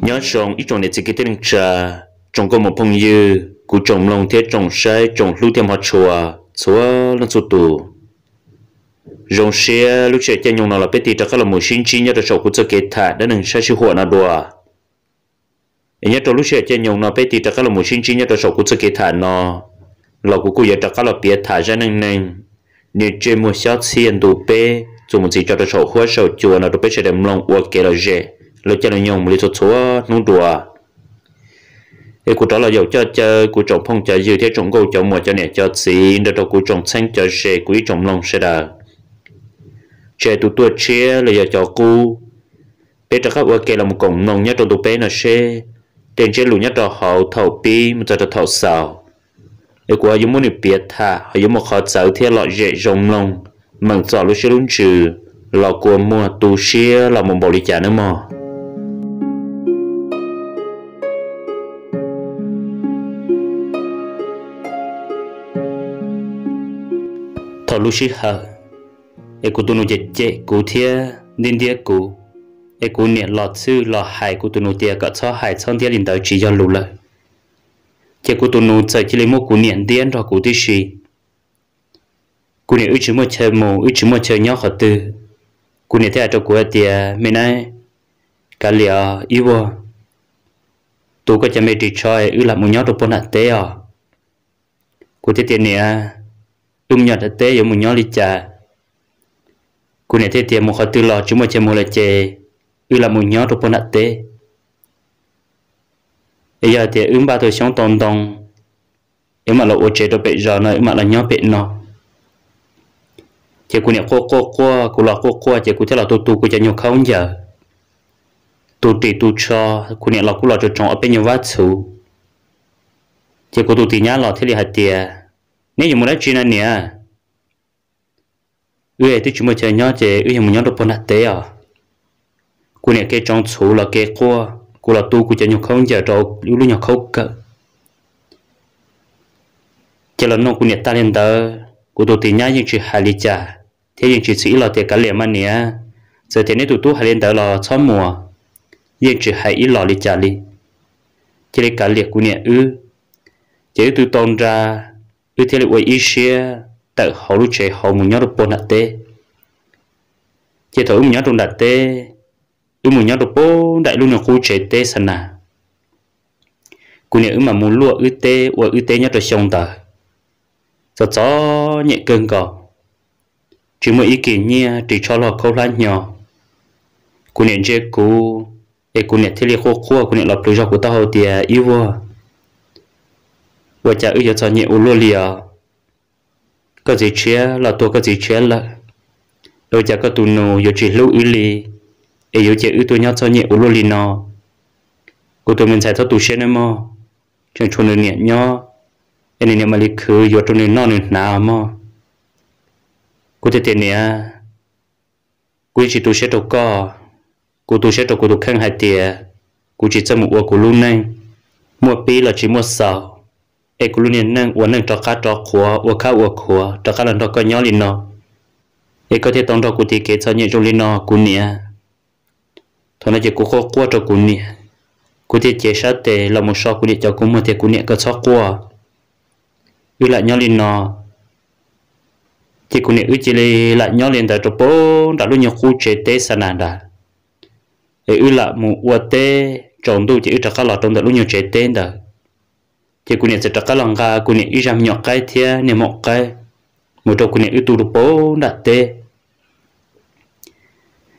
nhớ song ít trong này chỉ cái tên cha trong có một phong như của chồng lòng thế chồng sai chồng lưu thêm họ chùa số lần số tù rong xe lúc chạy chạy nhung nó là biết thì chắc là một sinh chi nhớ được sầu cũng sẽ kết thả đã đừng sai sự hụa nó đùa nhớ trong lúc chạy chạy nhung nó biết thì chắc là một sinh chi nhớ được sầu cũng sẽ kết thả nó là cũng cũng giờ chắc là biết thả ra nâng nâng nếu chơi một sáu xiên đủ bê dù một gì cho được sầu hụa sầu chùa nó được biết sẽ đem lòng uổng kể là dễ lúc chạy là nhung lấy sốt số nó đùa thì cụ đó là dầu cho chơi cụ trồng phong chơi dư thế trồng câu trồng mùa cho nè cho xí để cho cụ trồng xanh cho xe cụ trồng lông xe đà chơi tụ tua chia là giờ cho cu bé cho các ok là một cổng nồng nhất trong tụ bé là xe tiền chơi lù nhất cho họ thầu pi một cho thầu sào để qua giống muốn biết thà họ giống một họ sợ thiên loại dễ rồng lòng mặn sợ lúc sẽ đúng trừ lọ của mua tù xia là một bộ lý trả nữa mà thọ lúc xí hờ ai cô tu nô chết chết cô thia nên thia cô ai cô niệm lọ sư lọ hải cô tu nô thia cả cho hải xong thia linh đạo chỉ cho lù lại chỉ cô tu nô chơi chỉ lấy một cô niệm điên cho cô tí sĩ, cô niệm ít chữ mô chơi mù ít chữ mô chơi nhau khó tư cô niệm thế cho cô thia mình này cả liệu yêu tôi có chăm mê trì ấy ư là một nhóm đồ bốn hạt tế à cô thế tiền nè tung nhọt hạt tế giống một nhóm đi chả cú này thế tiền một khó tư lò chúng mà chơi một là chơi ư là một nhóm trong nát tê bây giờ thì ứng ba tôi sống tồn tồn em mà là ô chế tôi bị giờ nó em mà là nhóm bị nó chỉ cú này cô cô cô cú là cô cô chỉ cú thế là tôi tu cú chơi nhiều không giờ tu tì tu cho cú này là cú là cho chọn ở bên nhiều vát xù chỉ cú tu tì nhá là thế thì hạt tiền nếu như muốn nói chuyện này ue thì chúng mình chơi nhau chơi ue mình nhau được bốn nát tế à cô này cái trong số là cái cô cô là tu cô chơi nhau không giờ đâu, lúc lúc nhau không cả chơi là nó cô này ta lên đó cô tôi tìm nhau những chuyện hài lý cha thế những chuyện sĩ là tiền cả liền mà nè giờ thế này tụi tôi hài lên đó là sáu mua, những chuyện hài ít lọ lý cha đi chơi cả liền cô này ư chơi tụi tôn ra ư thế là quay ít share tự họ lúc chế họ muốn nhớ được bốn hạt tê chế thổi muốn nhớ được hạt tê ư muốn nhớ được bốn đại luôn là khu chế tê sân à cú nhớ mà muốn lùa ư tê và ư tê nhớ được xong tờ cho chó nhẹ cơn cỏ chỉ mới ý kiến nhia chỉ cho lọ câu lan nhỏ cú nhớ chế cú ê cú nhớ thế li khô khô cú nhớ lọp lưới cho cú tao hậu tiề yêu vua và cha ư giờ cho nhẹ u lùa liền có gì chia là tôi có gì chia là đôi giờ có tụ nô yêu chỉ lưu ý li ấy yêu chỉ ưu tôi nhớ cho nhẹ u lô li nó cô tôi mình sẽ cho tụ xe nữa mà chẳng chôn được nhẹ nhó anh này mà lịch khứ yêu tôi nên nó nên nào mà cô thấy tiền nè cô chỉ tụ xe đâu có cô tụ xe đâu cô tụ khăn hai tiền cô chỉ cho một ô cô luôn này mua pi là chỉ mua sao เอกลุเนี่ยนั่งวันนั่งจอกาจอกขัววัวข้าววัวขัวจอกาหลังจอกก็ย้อนลินเนาะเอกก็ที่ต้องจอกกูตีเกศเนี่ยจงลินเนาะกูเนี่ยตอนนั้นจะกูโคกัวจอกกูเนี่ยกูที่เจชาเตเราไม่ชอบกูเนี่ยจอกกูเมื่อเทกูเนี่ยก็ชอบกัววิละย้อนลินเนาะที่กูเนี่ยอุจเลยละย้อนลินแต่จบปุ๊บแต่ลูกเนี่ยกูเจเตสนานดาเออวิละมูวัวเตจงดูจะอุจจาระหลอดตรงแต่ลูกเนี่ยเจเตนเด้อ thì cô này sẽ trả cái lòng ra cô này ít giảm nhỏ cái thì nè một cái một chỗ cô này ít tuổi được bố đặt tê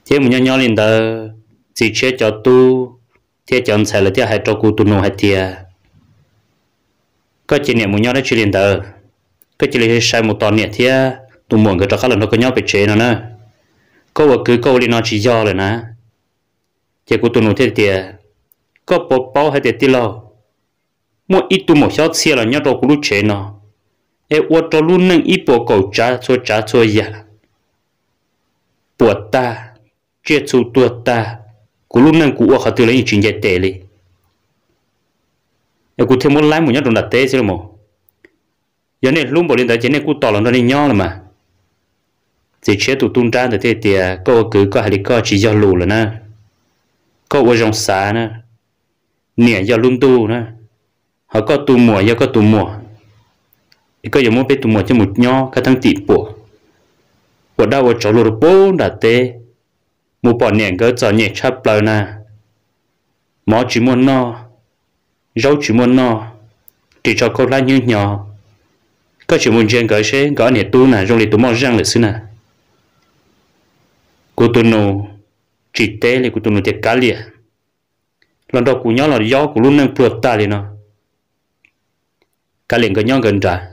thế mình nhỏ nhỏ lên đó chỉ chế cho tu thế chọn sai là thế hai cho cô tu nô hai thìa cái chuyện nè mình nhỏ đấy chỉ lên đó cái chuyện là sai một tuần nè thế tu muốn cái trả cái nó có nhau bị chế nó nè có vật cứ câu lên nó chỉ do rồi nè thế cụ tu nô thế thì có bố bao hai tiệt tí lâu mua ít tu một xót xe là nhớ đồ cũng chế nó e ô tô luôn nâng ít bộ cầu trả cho trả cho giả bộ ta chia chú tua ta cũng luôn nâng cũng ở khát từ lấy chuyện dạy tệ đi e cũng thêm một lái một nhớ đồ đặt tệ xí mà giờ này luôn bỏ lên tới chế này cũng tỏ lòng đó đi nhau là mà chỉ che tụ tung ra thì thì cô cứ có hay có chỉ do lù là na, cô ở trong xã na, nè do lung tu na họ có tu mùa do có tu mùa có giống mua bé tu mùa cho một nho cả thằng tỷ bùa bùa đau bùa chỗ lùi bố đã tê mua bỏ nhẹ gỡ cho nhẹ chắp lời na mỏ chỉ muốn no rau chỉ muốn no chỉ cho cô la như nhỏ có chỉ muốn chuyện gỡ xe gỡ nhẹ tu nè rồi lì tu mò răng lịch xin nè cô tu nô chỉ tê thì cô tu nô thiệt cá liền, lần đầu cô nhỏ là do cô luôn năng phượt ta liền nó cả liền có nhon gần trả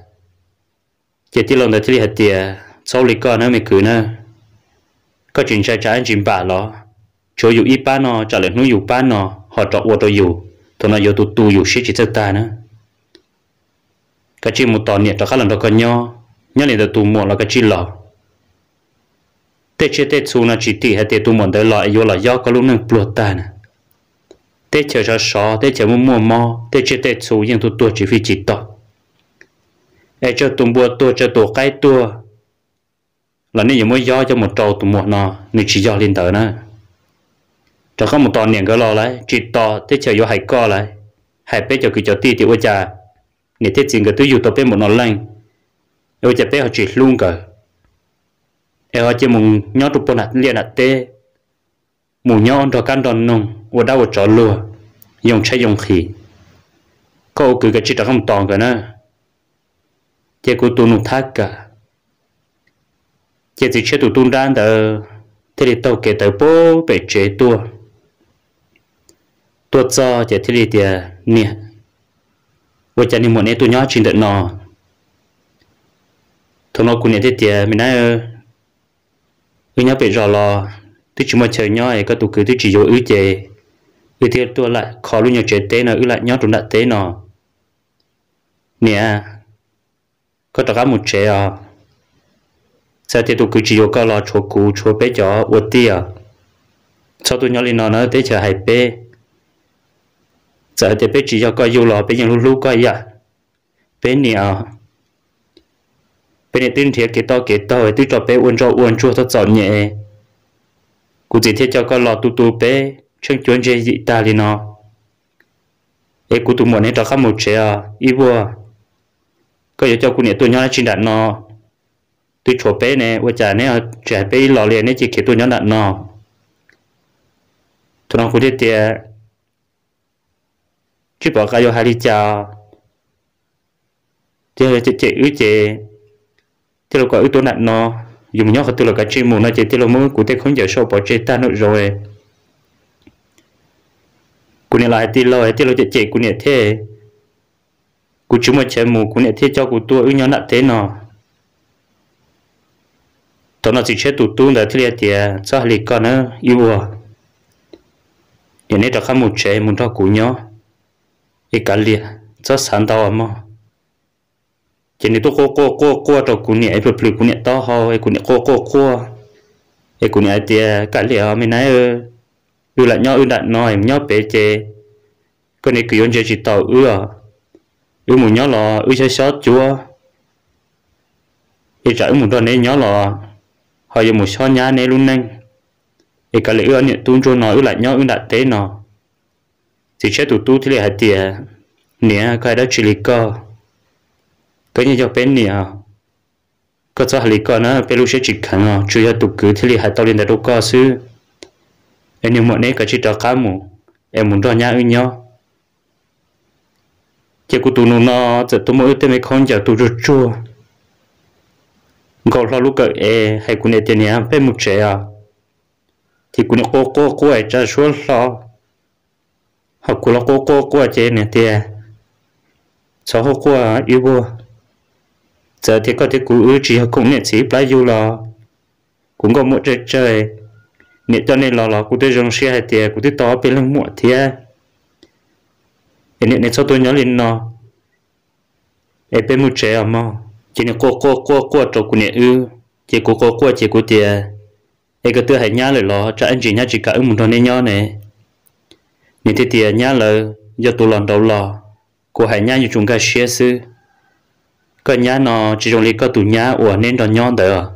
chỉ chỉ lòng đã chỉ hạt tiền sau lì con nó mới cứ nữa có chuyện sai trái chuyện bà lo chỗ dù ít bán nó trả lời nuôi dù bán nó họ trọ ô tô dù thôi nó dù tụ tụ dù xí chỉ thật ta nữa cái chuyện một tòn nhẹ cho khá lần đó còn nhau nhớ liền tu mua là cái chuyện lọ tết chơi tết xuống nó chỉ tỉ hay tết tu mua tới lại vô là do có lúc nâng pluột ta nè tết chơi cho sọ tết chơi mua mua mò tết chơi tết xuống yên tụ tụ chỉ phi chỉ tọt ai cho tụm bùa tu cho tổ cái tua là nên mới do cho một trâu tụm một nọ nên chỉ do liên tới nữa cho có một tòn niệm cái lo lại chỉ to thế chờ gió hải co lại hải bé cho cứ cho ti thì ôi cha nên thế chính cái tôi dùng tập bé một nọ lên ôi cha bé họ chỉ luôn cả ai họ chỉ mùng nhó tụm bùa nạt liền nạt tê mùng nhó ăn cho căn đòn nung ôi đau ôi chó lùa dùng trái dùng khí câu cứ cái chỉ cho không tòn cả nữa chế của tu nụ thác cả chế chỉ chế tụi tôi đang đỡ thế thì tàu kể tàu bố bể chế tua, tua cho chế thế thì tiền nè vợ chồng đi một nè tu nhớ chuyện đợt nọ thôi nó cũng nè thế tiền mình nói ư nhớ bể rõ lo tôi chỉ muốn chơi nhớ cái e tụi cứ tôi chỉ vô ư chế ư thế tua lại khó luôn nhớ chế tế nọ ư lại nhớ chúng đã tế nọ nè có tất cả một chế à sao thì tôi cứ chỉ có lo chỗ cũ chỗ bé cho ủa tia à? sau tôi nhớ lên nó nó tới chờ hai bé sao thì bé chỉ cho yêu lo bé nhận lúc lúc cái à? bé nè à bé nè tin thiệt cái to cái to rồi tôi cho bé uốn cho uốn chua thật giỏi nhẹ cụ chỉ thiết cho coi lo tu tu bé chẳng chuyến chơi dị ta lên nó ê cụ tụ muốn hết cho khắp một chế à ý à? ก็อยากจะคุณเนี่ยตัวย้อนชินดันนอตัวโฉบเป้เนี่ยว่าจะเนี่ยจะไปหล่อเลี้ยงเนี่ยจะเขียนตัวย้อนดันนอทุนคุณเตี้ยชื่อบอกกายฮาริจาเจ้าเจ๊เจ๊อื้อเจ๊เจ้าก็อื้อตัวดันนอ dùng nhóc từ là cái chuyên môn nó chỉ tiêu muốn của tôi không giờ sâu bỏ chơi ta nữa rồi của này là tiêu lâu tiêu lâu chạy chạy của này thế cú chú mà chạy mù cú nè thế cho cú tua ư nhau nặng thế nọ tao nói chỉ chết tụt tung đã thế thì cho lịch con nó yêu à giờ này tao không muốn chạy muốn cho cú nhau cái cả lì cho sáng tao à mà chỉ này tôi cố cố cố cố tao cú nè rồi plug cú nè tao ho ấy cú nè cố cố cố, ấy cú nè thì cả lì à mình nói ư lại nhau ư đặt nói nhau bé chê con này cứ yến chơi chỉ tao ư à ư một nhớ là ư sẽ sót chúa thì trở một đó nên nhớ là họ giờ một sót nhá nên luôn nên thì cả lễ ư nhận tuôn cho nó ư lại nhớ ư đặt tế nó thì sẽ tụt tu thì lại hạt tiền nè cái đó chỉ lý cơ cái như cho bên nè có cho hạt lý cơ nó bên lúc sẽ chỉ cần nó chủ yếu tụt cứ thì lại hạt tao lên đặt đâu cơ sư em nhưng mọi nấy cái chỉ đó cá mù em muốn đo nhá ư nhau chỉ có tụi nó chỉ tụi mỗi tên mấy con giờ tụi rút chua gọi là lúc ấy hay cũng để tiền nhà phải một trẻ à thì cũng cố cố cố ấy cho số lo học cũng là cố cố cố chế này thì sau học qua yêu vô giờ thì có thể cũng ưu chỉ học cũng nên chỉ bao nhiêu lo cũng có một chơi chơi nếu cho nên lo lo cũng thấy rong xe hay thì à, cũng thấy tao bên lưng muộn thì à nên nên sau tôi nhớ lên nó em bé mu trẻ mà chỉ nên qua qua qua qua trâu của nè ư chỉ qua qua qua chỉ qua tiền em cái tôi hay nhá lời lo cho anh chị nhá chỉ cả ứng muốn thôi nên nhớ nè nên thì tiền nhá lời do tôi làm đầu lo của hay nhá như chúng ta chia sư cái nhá nó chỉ trong lấy cái tủ nhá của nên đó nhon đó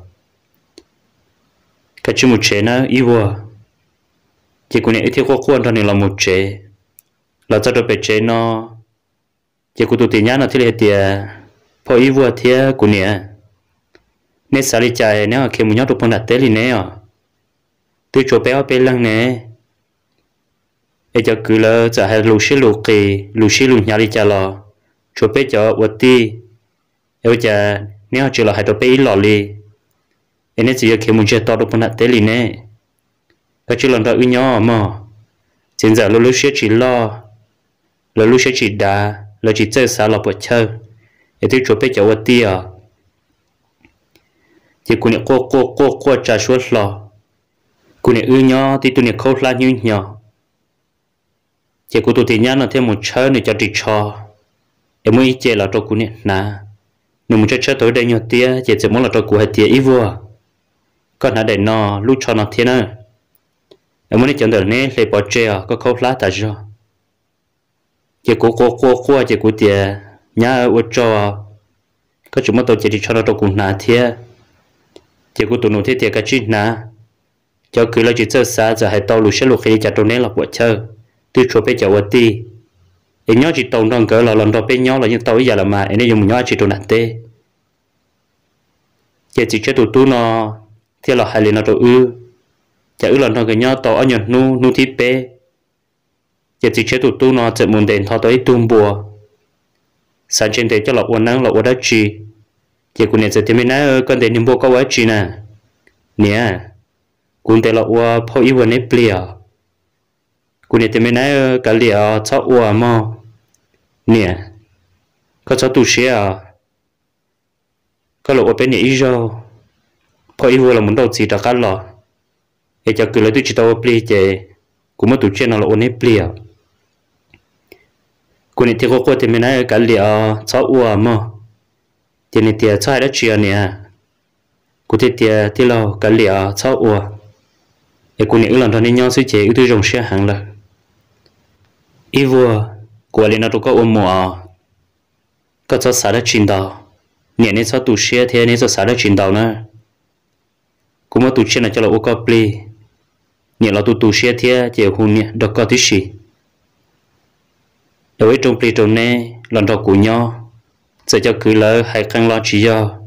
cái chữ một chế nó yêu chỉ của nè thì qua qua thôi nên là một chế là cho đồ bể chế nó chỉ cụ tụ tiền nhá nó thì là tiền phô ý vua thế của nè nè xả đi chạy nè khi muốn nhớ được bằng đặt tế thì nè tôi chỗ bé ở bên lăng nè ấy cho cứ là chả hay lù xí lù kỳ lù xí lù nhà đi chạy lò chỗ bé cho vật ti ấy chả nè chỉ là hai đồ bé ít lò li ấy nè chỉ khi muốn chơi to được bằng đặt tế thì nè các chị lần đó uy nhau mà trên giờ lù lù xí chỉ lo lo lúc sẽ chỉ đá lo chỉ chơi sao lo bỏ chơi để tôi chụp cái cháu ở tia chỉ cô này cô cô cô cô trả suốt lo cô này ư nhó thì tôi này khâu la như nhó chỉ cô tôi thì nhá nó thêm một chơi nữa cho đi cho em mới chơi là cho cô này nà nếu muốn chơi chơi tối đây nhó tia chỉ chỉ muốn là cho cô hết tia ít vừa còn nó để nó lúc cho nó thế nữa em muốn đi chơi được nên lấy bỏ chơi à có khâu la ta rồi chỉ cố cố cố cố chỉ cố tiền nhá ở chỗ các chúng mất tôi chỉ cho nó đâu cũng nà thế chỉ cố tụi nó thế thì cái chuyện nà cho cứ là chỉ chơi xa giờ hãy tàu lùi xe lùi khi chặt tụi nên là quả chơi từ chỗ bé cháu ti em nhớ chỉ tàu đang cỡ là lần đầu bên nhớ là những tàu giờ là mà anh ấy dùng nhớ chỉ tụi nà thế, chỉ chỉ cho tụi tụi nó thế là hai lần nó tụi ư chả ư lần đầu cái nhớ tàu anh nhận nu nu thiết bé giờ chỉ chế tụ tu nó sẽ muốn đến thọ tới tung bùa sáng trên thế cho lọc uốn năng lọc uốn đất chi giờ cũng nên sẽ thêm nữa ơi con đến niệm bùa có quá chi nè nè cũng thế lọc uốn phô ý uốn nếp lìa cũng nên thêm nữa ơi cả cho uốn mò nè có cho tu à, có lọc uốn bên này rồi phô ý uốn là muốn đầu gì đó cả lọ để cho cứ lấy tu chỉ tao plei chế cũng mất tu chuyện nào là uốn nếp cô này thì cô cô thì mình nói cả liệu cháu ua mà thì này thì cháu đã chuyện nè cô thì thì thì lo cả liệu cháu ua thì e cô này lần thôi nhau suy chế tôi dùng xe hàng là ý vừa cô ấy nó tôi có ôm mùa có cháu xả đã chuyện đó nhẹ nên cháu tu xe thì nên cháu xả đã chín đó nữa cũng mà tu xe này cho là ô cà plei nhẹ là tu tụ xe thì chỉ hôn nhẹ được có thứ gì đối trong trung trong trung nè lần đầu cú nhau sẽ cho cứ lỡ hay căng lo chỉ cho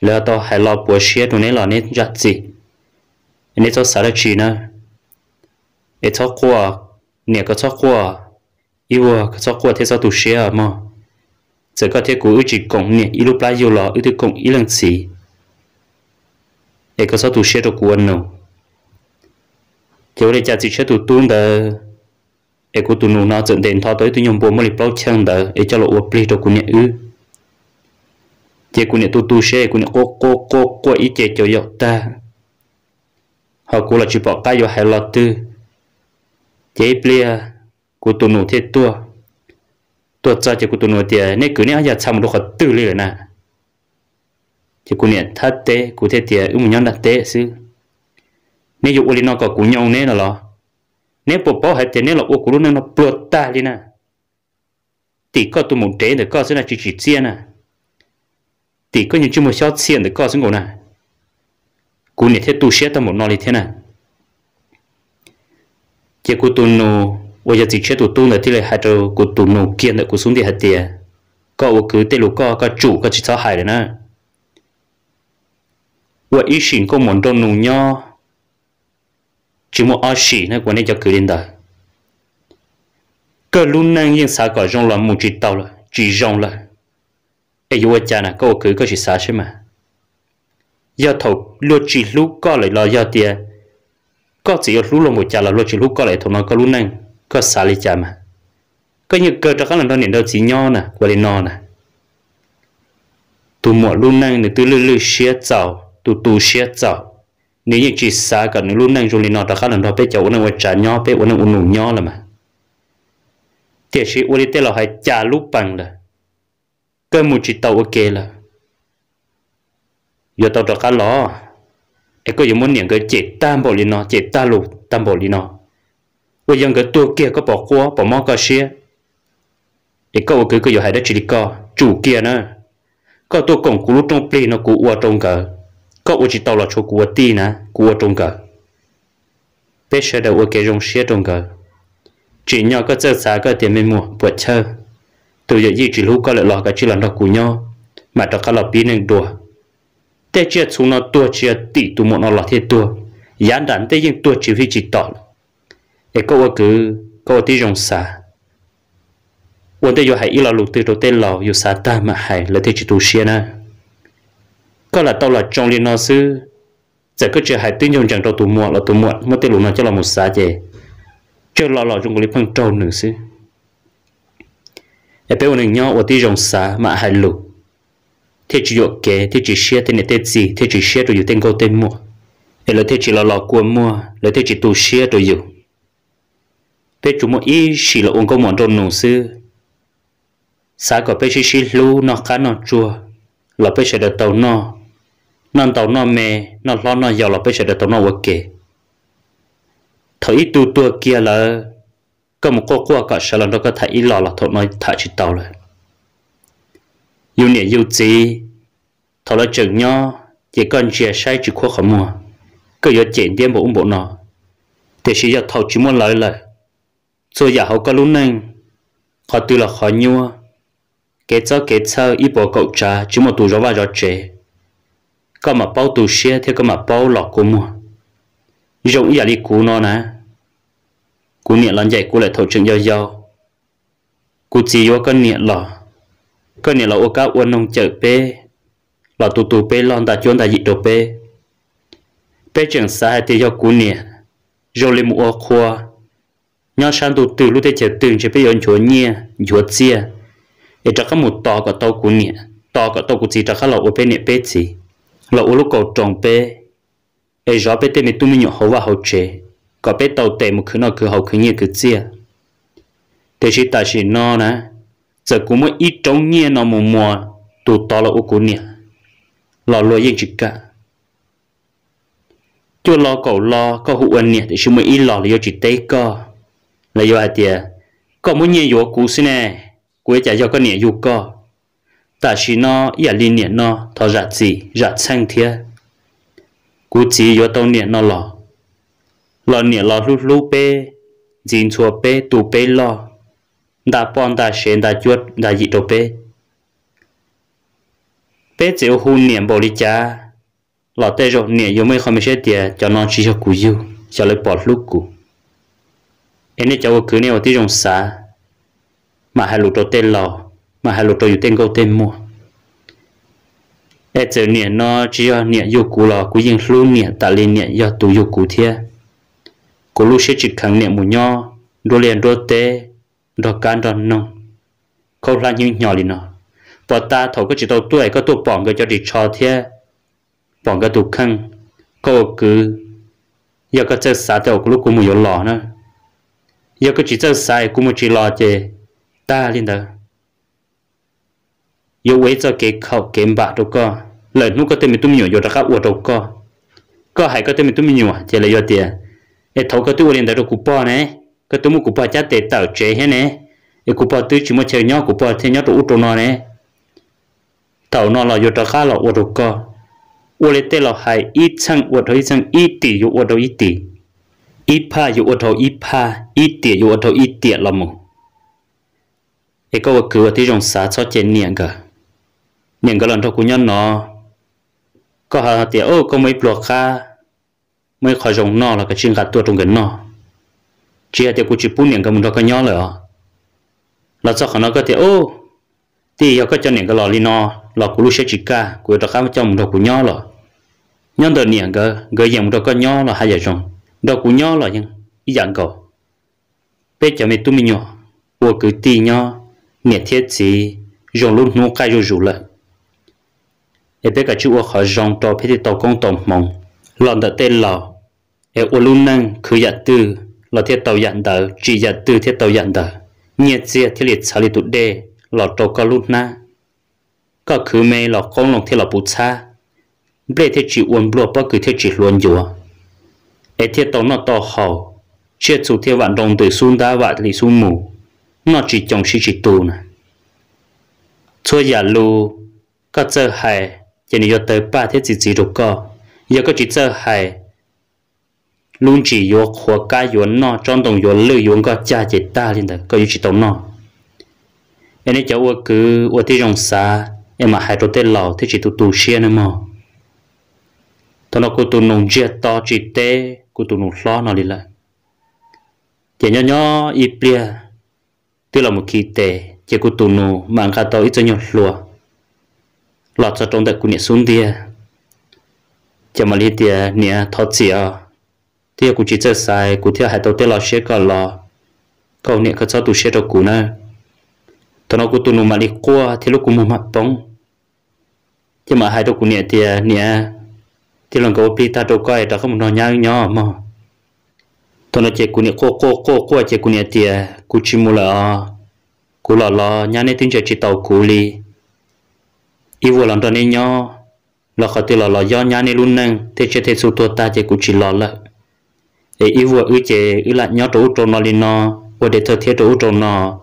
lỡ to hay lo bùa xia tụi nè lo nè giặt gì nè cho xả là chỉ nữa để cho qua nè có cho qua yêu có cho qua thế sao tụi xia mà sẽ có thế cú chỉ cùng nè ít lúc lại yêu lo ít thì cùng ít lần gì để có sao tụi xia được quên nào chỗ này chả chỉ cho tụi tuôn đời e cô tu nô na dẫn đến thọ tới tu nhom bùa mới bao chăng đỡ e cho lộ uất pli cho cô nhẹ ư chế cô nhẹ tu tu xe cô nhẹ cô cô cô cô ý chế cho dọc ta họ cô là chỉ bỏ cái vô hai lọt tư chế pli à cô tu nô thế tua tua cho chế cô tu nó tiề nên cứ nhẽ giờ xong được họ tư liền nè chế cô nhẹ thắt tê cô thế tiề ưu mình đặt tê sư nên dụ ulinó có cô nhau nên là lo nếu bố bảo hết tiền nếu là ô luôn nó bột ta đi na, thì có tụ một trẻ được có sẽ là chỉ chỉ chia na, thì có những chuyện một xót xiên được có sẽ ngủ na, cú này thế tu sẽ ta một nọ đi thế na, chỉ cú tu nô bây giờ chỉ chết tụ tu là thế là hai trâu cú tu nô kia nữa cú xuống thì hạt tiền có ô cứ tê lũ có có chủ có chỉ sao hại đấy na, và ý xin có món đồ nụ nhau chỉ một ăn xỉ nó quan nên cho cứ đến đời cơ luôn năng yên sao gọi rong là một chỉ tàu là chỉ rong là ai yêu cha nè có cứ cái gì sao chứ mà giờ thầu lúa chỉ lú có lại lo giờ tiền có chỉ lú là một cha là lúa chỉ lú có lại thầu nó có luôn năng có sao lý cha mà có như cơ cho các lần đó niệm đâu chỉ nho nè quan lên no nè tụ mỏ luôn năng để tụ lười lư xía chảo tụi tụ xía chảo nếu như chỉ xa cả những lúc này rồi nó đã khá là nó bé cháu nó trả nhau bé nó uống nụ nhau là mà thì chỉ uống đi tê là hay trả lúc bằng là cơ một chỉ tàu ok là giờ tàu đã khá lo em có những muốn niệm cái chết tam bảo lý nó chết ta lụt tam bảo lý nó uống những cái tua kia có bỏ qua bỏ mò cái xe em có cái cái giờ hay đã chỉ đi co chủ kia nữa có tua cũng cú lúc trong plei nó cú uo trong cái có u chỉ tàu là chỗ của ti nè của trung cờ bé sẽ đầu ở cái rong xe trung cờ chỉ nhau cái chơi xả cái tiền mình mua buổi chơi tôi giờ gì chỉ lúc có lại lò cái chỉ là nó của nhau mà đó có là bí nên đùa tê chia chúng nó tua chia tỷ tụ một nó là thế tua yán đàn tê nhưng tua chỉ vì chỉ tỏ để có cứ có tí rong xả quân tê giờ hãy ý là lục từ đầu tên lò dù xả ta mà hãy là thế chỉ tu xe nè có là tao là trong liên nó sư giờ cứ chờ hai tuyến dùng chẳng tàu tụ muộn là tụ muộn mất tiền lũ nó cho là một xã chè cho lo lo trong cái phân trâu nữa sư ở bên này nhau ở tí dòng xã mà hải lục thế chỉ dọc kế thế chỉ xe thế này thế gì thế chỉ xe rồi tên câu tên mua để lấy thế chỉ lo lo cua mua lấy thế chỉ tu xe rồi dùng bên chúng mua ít chỉ là uống câu muộn trâu nữa sư xã có bên chỉ chỉ lưu nó cá nó chua là bên sẽ được tàu nó nó tàu nó mè nó lo nó giàu là bây giờ tàu nó vật kề thấy tu tua kia là có một cô qua cả sợ là nó có thấy ý lò là thọ nó thả chỉ tàu rồi yêu nè yêu gì thọ là chừng nhau, chỉ con chia sai chỉ khó khăn mua cứ giờ chuyện tiền bộ bộ nó để chỉ giờ thầu chỉ muốn lợi lại rồi giờ họ có lúc này họ từ là họ nhua cái cho cái cho ý bộ cậu cha chỉ một tụ rõ vào rõ chế có mà bao tù xe thì có mà bao lọc của mua giống như đi cú nó nè cú niệm lần dạy cú lại thổ trường giao giao cú chỉ vô cái niệm lọ cái niệm lọ ô cá uốn nông chợ pê lọ tù tù pê lon ta chuyên ta dị đồ pê pê trưởng xa thì cho cú niệm rồi lên ô khoa nhau sang tù từ lúc thế chở từng chỉ pê yon chúa nhia chúa chia để cho các một to cả tàu cú niệm to cả tàu cú chỉ cho các lọ ô pê niệm pê chỉ lo u lúc cầu trồng pe e ai rõ pe tên này tu mi nhọ hậu và hậu chế có pe tàu tệ một khứ nào cứ hậu khứ nhiều cứ chia thế chỉ ta chỉ nó nè giờ cũng mới ít trống nhiều nó mùa mùa tụ to là u cũng nhiều lo lo yên chỉ cả cho lo cầu lo có hữu ân nè để chúng mới ít lo là do chỉ tây co là do hạt tiền có muốn nhẹ vô cú xin nè cuối trả do có nè vô co ta chỉ nó ya liên niệm nó thọ rạ gì rạ sang thiệt cú chỉ yo tông niệm nó lò lò niệm lò lú lú bê dính chua bê tu bê lò đã bọn đã xén đã chuột đã dị đồ bê bê chỉ hu niệm bồ lý cha lò tê rồi niệm yo mới không biết tiệt cho nó chỉ cho cú yêu cho lấy bỏ lúc cú anh ấy cho cứ niệm ở tiệm rồng mà hai lũ đồ tê lò mà hà lục rồi tên câu tên mua ai giờ nè nó chỉ là nè yêu cũ là cũ yên lu nè ta lên nè yêu tu yêu cũ thế cũ lu sẽ chỉ khẳng nè mù nho đồ liền đồ tê đồ can đồ nông câu là như nhỏ liền nó bỏ ta thầu có chỉ đầu tuổi có tụ bỏng cái cho đi cho thế bỏng cái tụ khăn câu cứ giờ có chơi theo tàu lúc cũng mù yêu lò nữa giờ có chỉ chơi xài cũng mù chỉ lò chê ta liền đó yêu wei cho cái khẩu kiếm bạc đâu co lời nu có tên mình tung nhiều rồi các uổng đâu co có hay có tên mình tung nhiều chỉ là do tiền để thấu cái tôi liền đã được cupa này có tôi muốn cupa chắc để tạo chế hết này để cupa tôi chỉ mới chơi nhau cupa chơi nhau tụ tụ nó này tạo nó là do đó khác là uổng đâu co uổng lên tên là hay ít chăng uổng đâu ít chăng ít tỷ uổng đâu ít tỷ ít pa uổng đâu ít pa ít tỷ uổng đâu ít tỷ là một cái câu cửa thì dùng sao cho chế niệm cả những cái lần cho cũng nhân nó có hà tiệt ô có mấy bọc kha mấy khỏi rồng nó là cái chuyện gạt tua trong cái nó chỉ tiệt cũng chỉ bún những cái mình đó cái nhỏ rồi là sao khả nó có tiệt ô thì họ có cho những cái lò li nó lò cũng lúc sẽ chỉ ca của cho mình đó cũng nhỏ rồi nhỏ đời những cái cái gì mình đó cái là hai giờ rồng đó cũng nhỏ rồi nhưng ý dạng cầu bây giờ mình tụi mình nhỏ của cứ tì nhỏ thiết gì rồi luôn nuôi cái rồi rồi lại e pe ka chu o kha jong to phe ti to kong tong mong lon da te la e o lu nang khu ya tu lo the tàu yan da chi ya tu the tàu yan da nhiệt chia thì liệt xả liệt tụt đê lo trâu cá lút na có cứ mê lo con lòng thì lo bút cha, bê thế chỉ uốn bùa bao cứ thế chỉ luôn dùa ấy thế tàu nó to hầu chia chủ thế vạn đồng từ sun đá vạn lì sun mu, nó chỉ trồng chỉ chỉ tù nè chúa giả lu có chơi hài giờ này tới ba thế chỉ chỉ được co giờ có chỉ sợ hay luôn chỉ yo khóa cá yo nọ trong đồng yo lư yo có cha chỉ ta lên đó có chỉ tông nọ em ấy cháu ua cứ ua thì rong xa em mà hai đồ tê lò thì chỉ tụ tụ xe nữa mà tao nó cứ tụ nông chia to chỉ tê cứ tụ nông lo nó đi lại chỉ nhỏ nhỏ ít bia tức là một khi tê chỉ cứ tụ nông mang cả tao ít cho nhỏ lùa lọt cho trong đất của nhà xuống đi chỉ mà đi thì nhà thọ chỉ à thì cũng chỉ chơi sai cũng theo hai tàu tê lọt xe cả lọ cậu nhà có cho tụ xe đâu cũng nè thằng nó cũng tụ nó mà đi qua thì lúc cũng mua mặt bóng chỉ mà hai tàu của nhà thì nhà thì lần cậu bị ta đâu coi đó không nó nhau nhau mà thằng nó chỉ của nhà cô cô cô cô chỉ của nhà thì cũng chỉ mua là cũng lọ lọ nhà này tính chơi chỉ tàu cũ li đi vừa lần đầu này nhau lọ khó tiêu lọ lọ do này luôn nâng thế chế thế số tua ta chế cũng chỉ lọ lại để ý vừa chế ư lại nhau trâu trâu nó lên nó để thợ thiết trâu trâu nó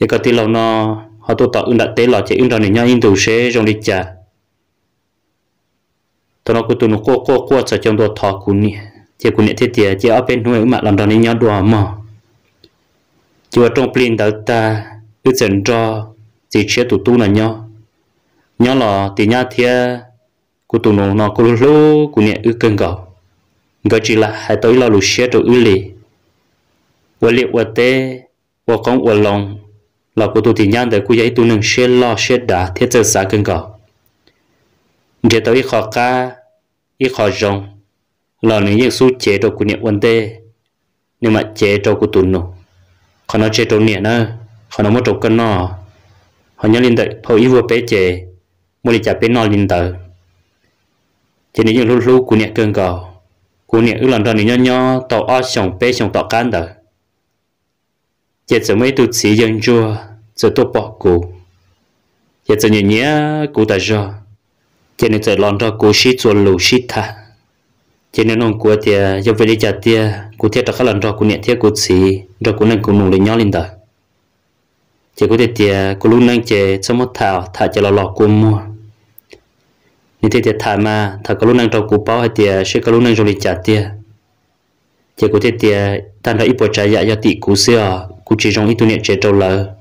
để có tiêu lọ nó họ tu ưng đặt tế lọ chế ưng đầu này nhau in đủ sẽ trong lịch trả tao nó nó cố cố cố sợ trong đồ thọ cũng nè chế cũng nè thế tiệt chế ở bên nuôi mà lần đầu này nhau đùa mà chưa trong plin đầu ta ư dần cho chỉ chia tụ tu là nhau nhau là thì nhau thia cụ tụ nó nó cụ lú cụ nhẹ ư cân cầu gọi chỉ là hai tới là lú chia tụ ư lì và liệu và tê và con và lòng là cụ tụ thì nhau để cụ dạy tụ nâng chia lo chia đá thiết chất xã cân cầu chỉ tới khó ca ít khó rong là những việc suy chế độ của niệm vấn đề nhưng mà chế độ của tụi nó còn nó chế độ niệm nữa còn nó mất độ cân nó họ nhớ linh tới, họ yêu vừa bé trẻ mua đi chả bé non linh tự chỉ nếu như lúc lúc của nhẹ cơn cò của nhẹ ư lần đầu nhớ nhớ tàu o sòng bé sòng tàu can tự chỉ chỉ mấy tụt xí dân chua chỉ tụt bỏ cụ chỉ chỉ nhớ nhớ cụ ta cho chỉ nếu chỉ lần đầu cụ xí chuột lù xí thà chỉ nếu ông của thì giờ về đi chả tia cụ thiệt là lần đầu cụ nhẹ thiệt cụ xí rồi cụ nên cụ nụ lên nhớ linh tự chỉ có thể tiề cô lúc nãy chỉ cho một thảo thả cho lò lò cô mua như thế thì thả mà thả cô lúc nãy trong cô bao hay tiề sẽ cô lúc nãy rồi lịch trả tiề chỉ có thể tiề tan ra ít bộ trái dạ do tỷ cú xưa cú chỉ trong ít tu niệm chế trâu lờ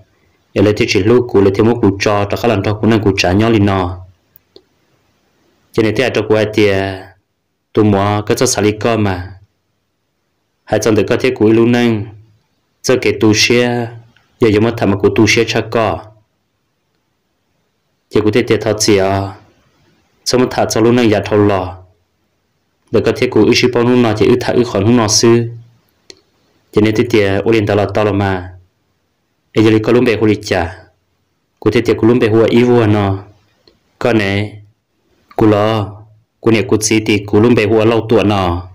giờ lấy thế chỉ lúc cú lấy thế một cú cho cho các lần cho cú nãy cú trả nhau liền nọ cho nên thế cho cô hay tiề tụi mua cái cho xả lý con mà hay trong được có thể cú lúc nãy cho cái tu xe giờ giờ mà thầm mà cụ tu sửa cho co giờ cụ tết tết thật gì à xong mà thà cho luôn này giờ thọ lò được có thể cụ ước sư bao nhiêu nọ thì ước thà ước khỏi nung nọ sư giờ nên tết tết ôn tao là tao là mà giờ giờ có luôn bề hồ cha cụ tết tết cụ luôn bề hồ ý vua nọ con này cụ lo cụ này cụ chỉ thì cụ luôn bề hồ à, lâu tuổi nọ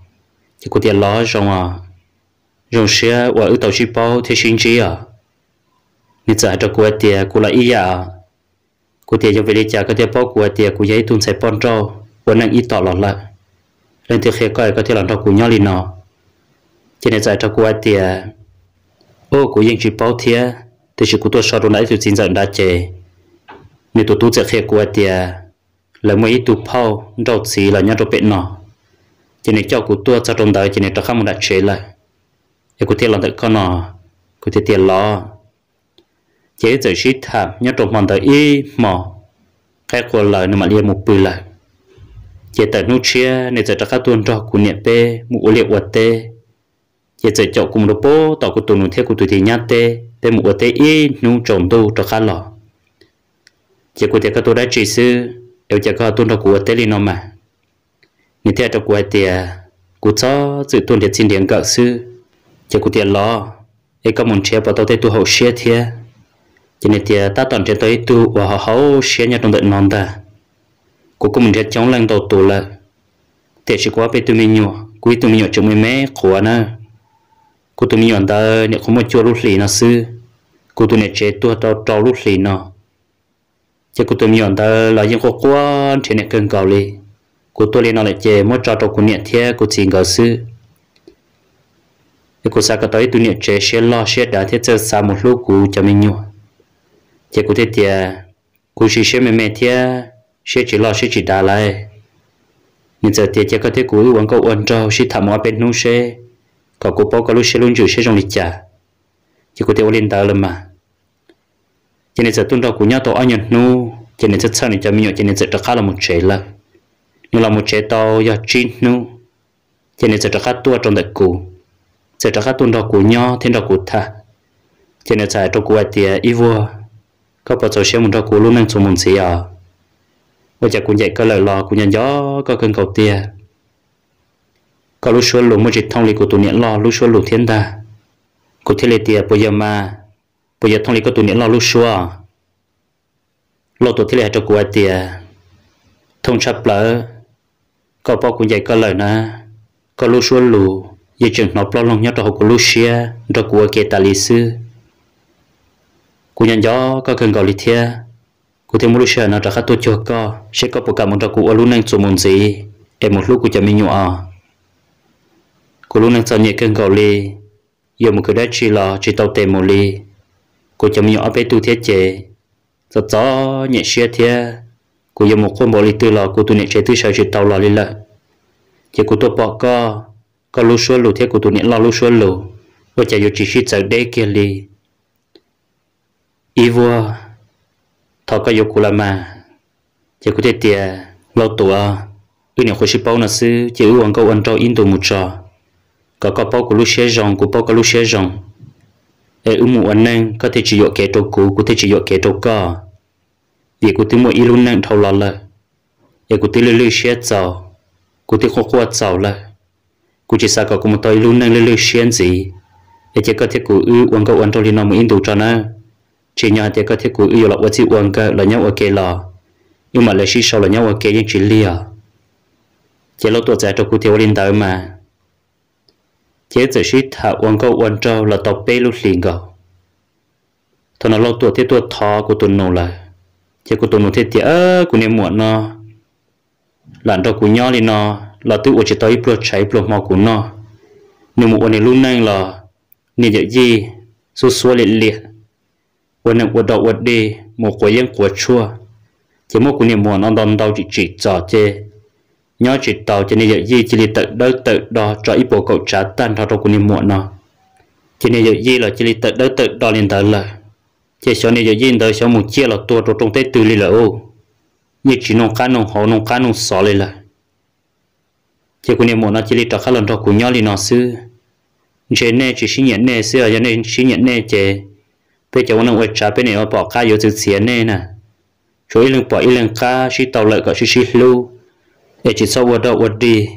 chỉ cụ tết lo rồi à rồi xưa ở tàu ship bao thì sinh chi à như giờ cho cô tiệt cô là ý giả, cô tiệt cho về đi chả có thể bao cô tiệt cô giấy tuôn sạch bón rau vốn năng ít tỏ lọt lại lên từ khi coi có thể làm cho cô nhỏ liền nọ trên này giờ cho cô tiệt ô cô yên chịu bao thiệt thì chỉ cô tôi sau đó nãy tôi xin giận đã chế, nếu tôi tu sẽ khi cô tiệt là mấy tu bao rau xí là nhau rau bẹn nọ trên này cho cô tôi sau đó đời trên này tôi không muốn đặt chế lại cô tiệt làm được con nọ cô tiệt tiệt lo chế giờ shit thầm nhất trong mòn tới y mỏ cái cuộc lời nó mà liên một bự lại chế tới nút chia nên giờ các tuôn trò của niệm pe mũ liệu vật tê chế giờ chậu cùng đồ bố tỏ của tuần nụ thế của tụi thì nhát tê tê mũ vật tê y nụ trộm tu cho các lọ chế của các tôi đã chỉ sư yêu chế các tuần trò của tê li nó mà nên theo trong của tê à, của cho sự tuần thiệt xin điện cỡ sư chế của tiền lo ấy có muốn chế bảo tao tê tu hậu chia thiệt cho nên thì à, ta toàn trên tới tu và họ hấu xé nhà trong bệnh non ta cô cũng mình sẽ chống lên đầu tù là thế chỉ quá về tu mình nhỏ quý tu mình nhỏ chúng mình mẹ của nó cô tu mình nhỏ ta nếu không một chua lúc lì nó sư cô tu này chế tua tao trâu lúc lì nó chứ cô tu mình nhỏ ta là những cô quá trên này cơn cầu lì cô tụi lên nó lại chế mỗi trao trâu của niệm thế cô xin gỡ sư cô sao cái tới tu niệm chế sẽ lo sẽ đã thiết chơi xa một lúc cô cho mình nhỏ chỉ có thể tiệt cô chỉ xem mẹ mẹ tiệt sẽ chỉ lo sẽ chỉ đà lại nên giờ tiệt chỉ có thể cúi vẫn câu uống cho sẽ thảm hóa bên nung xe có cô bao có lúc sẽ luôn chịu sẽ trong lịch trả chỉ có thể lên tàu lắm mà cho nên giờ tuân đầu của nhau tổ anh nhận nu cho nên rất sao này cho mình nhớ cho nên giờ đặc khá là một chế là như là một chế tàu do chín nu cho nên giờ đặc khá tua trong đại cụ giờ đặc khá tuân đầu của nhau thiên đầu của ta cho nên giờ trong của tiệt ít vua có bao giờ xem một trò cú luôn nên xuống muốn gì à bây giờ cũng vậy có lời lo cũng nhận gió có cơn cầu tia có lúc xuống lùm một chỉ thông lý của tụi nhện lo lúc xuống lùm thiên ta của thiên lệ tia bây giờ mà bây giờ thông lý của tụi nhện lo lúc xuống lo tụi thiên lệ cho ai tia thông sắp lỡ có bao cũng vậy có lời nè có lúc xuống lùm giờ chừng nó lo lòng nhớ cho học của lúc xia cho của kia ta lý sư cô nhận gió có cần gọi lịch thiê cô thêm lúc sợ nó trả khách tôi chưa có sẽ có bộ cả một trò cụ ở lúc năng số môn gì em một lúc cô chả mình nhỏ cô luôn năng sao nhẹ cần gọi lì giờ một cái đấy chỉ là chỉ tàu tiền một lì cô chả mình nhỏ bé tu thiết chế giờ gió nhẹ xe thiê cô giờ một con bỏ lì tư là cô tu nhẹ chế tư sợ chỉ tàu là lì lợn chỉ cô tôi bỏ co có lúc xuống lúc thế cô tu nhẹ lo lúc xuống lúc và chả giờ chỉ chỉ sợ đây kia lì Ivo thọ cái yoku là mà chỉ có thể tiệt lâu tuổi tôi nhiều khối sĩ bao nó sư chỉ ưu anh câu anh trâu in tù một trò có bao của lúc xe rong của bao cái lúc xe rong để e ưu mù anh năng có chỉ dọa kẻ trâu cũ có thể chỉ dọa e kẻ trâu cò vì của tôi mua ilu năng thâu lo lợ để của tôi lưu lưu xe giàu của tôi khó qua giàu lợ của chỉ sao có một tôi ilu năng lưu lưu xe gì để e chỉ có thể của anh câu anh trâu liên nó một in tù chỉ nhà thì có thể cú yêu là vật chịu uống cơ là nhau ok là nhưng mà là xí sau là nhau ok nhưng chỉ lia chỉ lâu tuổi trẻ cho cú thiếu linh tới mà chỉ chỉ xí thà uống cơ uống trâu là tàu bê lúc liền cơ thôi nó lâu tuổi thì tuổi thọ của tuần nô là chỉ của tuần nô thì tiếc ơ của niệm muộn nó lặn cho của nhau thì nó là tự uống chỉ tới bột cháy bột màu của nó nếu muộn này luôn nay là nên giờ gì số số liệt liệt 我能我到我的莫过眼过去，这莫过年莫能当到只只早这，鸟只到这里有一这里得得得到找一波狗炸弹，他到过年莫呢，这里有一了这里得得得到领导了，这小你有一到小母接了多多中在对里了哦，你只能干弄好弄干弄少里了，这过年莫呢这里找看了到过鸟里那是，这呢只是人呢是啊，人呢是人呢这。bây giờ nó quay trả bên này bỏ cá yếu từ tiền này nè rồi lần bỏ lần cá chỉ tàu lợi có chỉ chỉ lưu để chỉ sau vượt vượt đi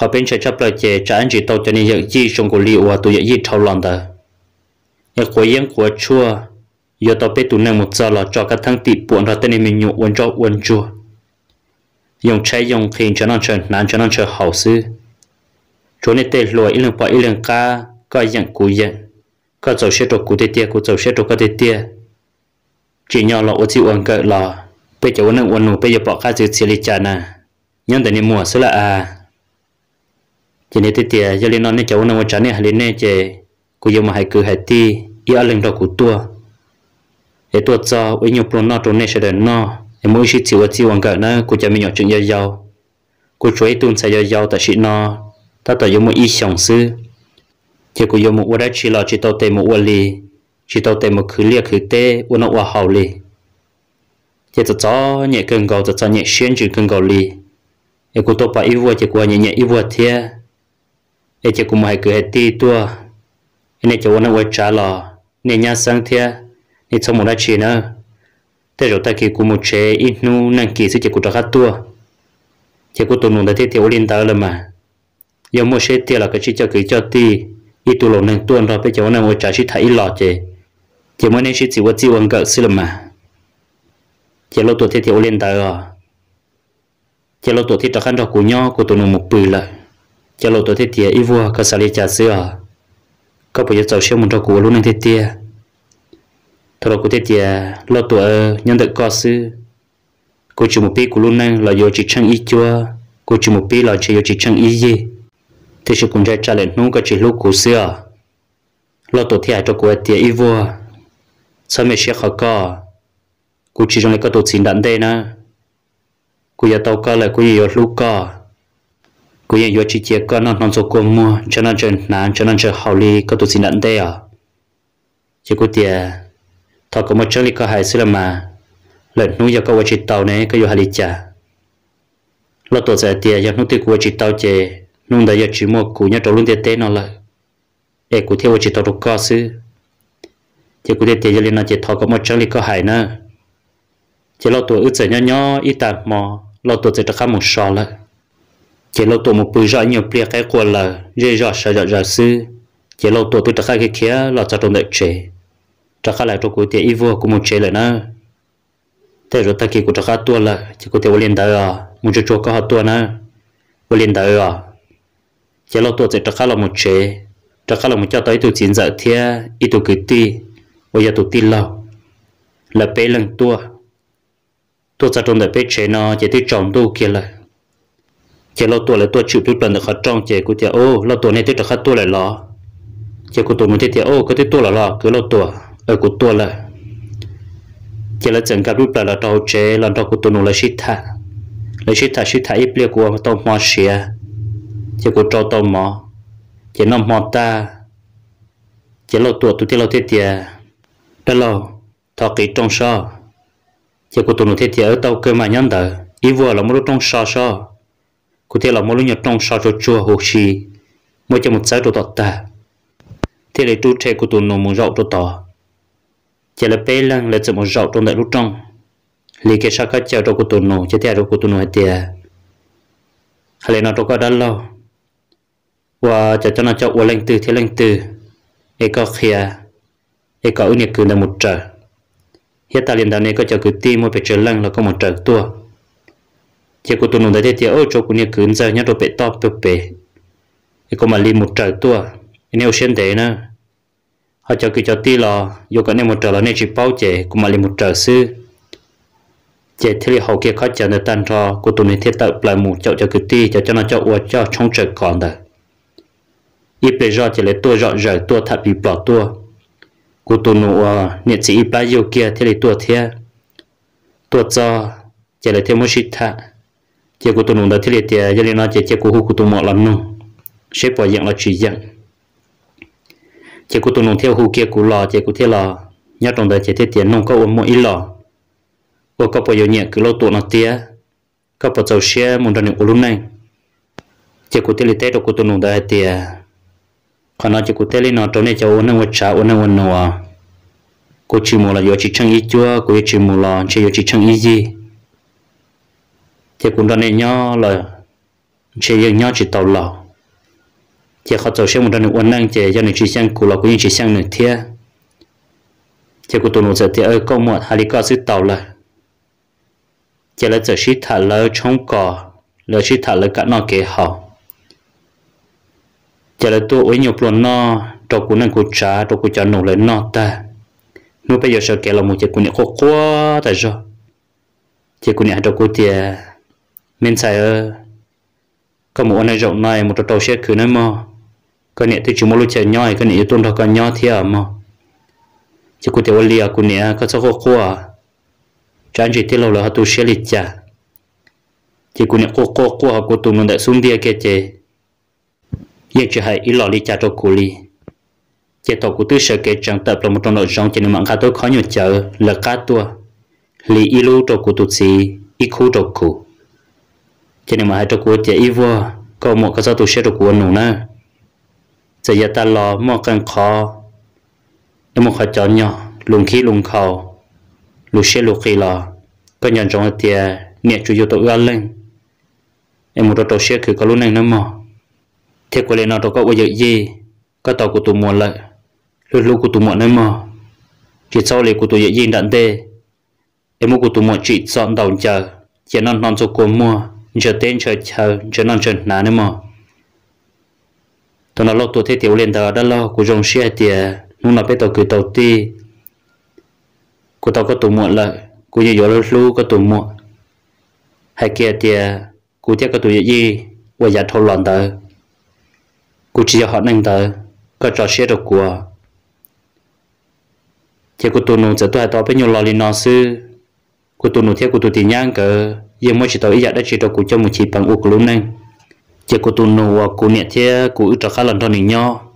có bên chơi chấp lợi chế trả chỉ tàu cho những gì trong cổ liệu và tụi những gì thâu lòng đó những quả yên quả chua giờ tàu bên tụi nàng một giờ cho các thằng tị buồn ra tên mình nhụ uốn cho uốn chua dùng trái dùng khiến cho nó trở nán cho nó trở hậu sư chỗ này tên lùi lần bỏ lần cá có dạng cú dạng có cháu sẽ trộn cụ thể tiệt cụ cháu sẽ trộn có thể tiệt chỉ nhau là ô chỉ uống cỡ là bây giờ uống uống nụ bây giờ bỏ cả sự xử lì chả nè nhưng tại nên mùa số là à chỉ nên tiệt tiệt giờ nên nó nên cháu uống uống chả nên lên nên chơi cụ dùng mà hay cứ hay ti ý ăn lên đó cụ tua để tua cho uống nhiều pro nọ trốn nên sẽ đến nó em mỗi khi chịu chịu uống cỡ nó cụ cho mình nhỏ chuyện giao giao cụ chuối tuôn xài giao giao tại chị nọ ta tại dùng một ý sống sư chỉ có dùng một uất chỉ là chỉ tao tìm một uất li chỉ tao tìm một khứ liệt khứ tê uất nó uất hậu li chỉ cho cho nhẹ cơn gầu cho cho nhẹ xuyên chữ cơn gầu li chỉ có tàu bảy uất chỉ có nhẹ nhẹ uất thiệt chỉ có một hai cửa tê tua nên cho uất nó uất trả là nên nhà sang thiệt nên cho một uất chỉ nữa thế rồi ta kỳ cũng một chế ít nu năng kỹ sẽ chỉ có trả tua chỉ có tụi nó đã thiết thiếu liên tờ là mà giờ mua xe tiền là cái chỉ cho cứ cho tiền ít tu lồng nên rồi bây giờ nó ngồi trả chỉ thấy lọ chứ chỉ mới nên chỉ chỉ có chỉ quan cỡ xí mà chỉ lô tuổi thì thì lên tới rồi chỉ lô tuổi thì ta khăn cho nhau của tụi nó một bự lại chỉ lô tuổi thì thì ít vua có xài trả xí à có bây giờ cháu xem một trò cú luôn nên thì thì thôi cú thì thì lô tuổi nhân được có xứ cô chỉ một pi luôn nên là do chỉ chăng ít chưa cô chỉ một pi là chỉ chăng ít gì thì sự cũng chạy trả lên nung cái chỉ lúc cũ xưa lo tổ thi cho cô tiệt ý vua sao mẹ sẽ khó co cô chỉ trong này có tổ xin đặng đây nè cô giờ tàu co lại cô giờ lúc co cô giờ chỉ tiệt co nó nó số cô mua cho nó chơi nán cho nó chơi hậu ly có tổ xin đặng đây à chỉ cô tiếc, thọ có một chân lý có hại xưa mà lợn nung giờ có chỉ tàu này có giờ hại lý chả lo tổ sẽ tiếc, giờ nung tiệt cô chỉ tàu chơi nung đại giờ chỉ mua củ nhá trâu luôn tiền tế nó là để e củ theo chỉ tao được co sư chỉ củ tiền tiền lên nó chỉ thọ có một chân li có hại nữa chỉ lo tuổi ít nhỏ nhỏ ít tạt mò lo tuổi sẽ được khá một sò lại chỉ lo tuổi một bữa rõ nhiều bia cái quần là dễ rõ sợ rõ rõ sư chỉ lo tuổi tôi được khá cái kia là cho trong đại trẻ cho khá lại cho củ tiền ít vô cũng một chế lại nữa thế rồi ta kia củ cho khá tuổi là chỉ củ tiền lên đời à muốn cho chùa có hạt tuổi nữa lên đời à จะาตัวจะจะข้าหมดเชจะข้าหมดเจ้าตัวอีตุจินจะเทียอีตุกึตีวิญญาตุวตีลราและเปหลังตัว ตัวจะตรงแต่เป้เชนอจะที่จอมตู้เกล่ะจะลตัวและตัวฉุดทุกตอนเด็กัดจ้องเจกูจะโอ้าตัวนี้ที่จะข้าตัวเลยหรอเจกูตัวมันที่เทียโอ้ก็ที่ตัวละหรอคือาตัวเออกูตัวละเจ้าจังการรูปแบบเราเจ้าเจาเราตัวนู้นเราชิดท่าเราชิดท่าชิดท่าอีเปลี่ยกัวต้องมาเชีย chỉ có trâu tôm mò chỉ nó mò ta chỉ lo tuột tụi lo thế tiệt đó lo thọ kỹ trong so chỉ có tụi nó thế tiệt ở tàu cơ mà nhân đời ý vừa là muốn trong so so cụ thể là muốn nhập trong so cho chua hồ xì mới cho một sáu đồ tọt ta thế là chú trẻ của tụi nó muốn rậu đồ tỏ chỉ là bé lăng là chỉ muốn rậu trong đại lúc trong lì cái sao cái chèo đồ của tụi nó chỉ theo đồ của tụi nó tiệt hay là nó đồ có đan lâu và cho cho nó cho uống lên từ thế lên từ ấy có khía ấy có ứng nhiệt cứ là một trở hiện tại liền đó này có cho cứ tim một bể trở lăng là có một trở tua chỉ có tụi nó đấy thì ôi cho cũng nhiệt cứ giờ nhất độ bể to bể bể ấy có mà liền một trở tua nếu xem thế nữa họ cho cứ cho ti lò dù có nên một trở là nên chỉ bao chế cũng mà liền một trở sư chế thế thì hậu kia khó chờ nên tan cho của tụi này thiết tạo lại một chỗ cho cứ ti cho cho nó cho uống cho trong trở còn đời ít bây giờ chỉ là tôi dọn dở tôi thập bị bỏ tôi cô tôi nụ à nhiệt sĩ ba yêu kia thế là tôi thế tôi cho chỉ là thêm một chút thà chỉ cô tôi nụ đó thế là cho nên nó chỉ chỉ cô hú cô tôi mò lắm nung sẽ bỏ dạng là chỉ dạng chỉ cô tôi nụ theo hú kia cô lò chỉ cô thế lò nhớ trong đời chỉ thế tiền nung có ôm ít lò ô có bao nhiêu nhẹ cứ lo tụ nó tía có bao giờ xe muốn ra những ô lúc này chỉ cô thế là thế đó cô tôi nụ đó thế còn nó chỉ cụ thể nó trong này cho uống nước trà uống nước nó cô chỉ mua là do chỉ chăng ít chúa cô chỉ mua là chỉ do chỉ chăng ít gì thì cũng trong này nhớ là chỉ do nhớ chỉ tàu lò chỉ khó tàu xe một trong này uống năng chỉ do này chỉ sang cụ là cũng như chỉ sang nửa thia chỉ cụ tụi nó giờ thì ở câu một hai cái sự tàu là chỉ là giờ chỉ thả lỡ trong cỏ lỡ chỉ thả lỡ cả nó kế hậu chả là tôi ấy nhiều lần nó trâu cún năng cú chả trâu cú chả nổ lên nó ta nếu bây giờ sợ kẻ là một chiếc cún này khó quá tại sao chiếc cún này trâu cú thì mình sai ơ có một anh rộng này một trâu xe cứ nói mà cái này tôi chỉ muốn lúc chơi nhau cái này tôi đâu có nhau thì à mà chỉ có thể ôn lia cún này có sao khó quá chẳng chỉ thế lâu là tôi sẽ lịch chả chỉ cún này khó khó khó của tôi mình đã xuống địa kia chơi ye chỉ hay ít lo li cha cho cô li chỉ tàu của tư sở kế chẳng tập là một trong nội dung chỉ nên mạng cá tôi khó nhiều chờ là cá tua li ít lu cho cô tụt gì ít khu cho cô chỉ nên mà hai cho cô chỉ ít vô có một cái sao tụt sẽ cho cô nụ nữa giờ giờ ta lo một cần khó nó e một khó chọn nhỏ lùng khí lùng khẩu lù xe lù khí lo có nhận trong tiề nhẹ chủ yếu tụi lên em một đồ xe cứ có lúc này nó mò thế của lên nó đâu có bây giờ gì có tàu của tụi muộn lại lúc lúc của tụi muộn ấy mà chỉ sau này của tụi dễ gì đạn tê em muốn của tụi muộn chỉ dọn đầu chờ chỉ non non cho cô mua chờ tên chờ chờ chờ non chờ nà nữa mà tôi nói lúc tụi thế tiểu liên đó đã lo của dòng xe thì nó là biết tàu cứ tàu ti của tàu có tụi muộn lại của như gió lúc lúc có tụi muộn hay kia thì của chắc có tụi dễ gì bây giờ thâu loạn tới cô chỉ họ nâng tới có trò xe được của thế cô tôi nông giờ tôi hay tao bây nhiêu lo lên nó sư cô tôi nông thế cô tôi tiền nhang cơ, giờ mới chỉ tao ý dạ đã chỉ được cô cho một chỉ bằng uống luôn nè thế cô tôi nông cô nhẹ thế cô ít trò khá lần thôi nè nhau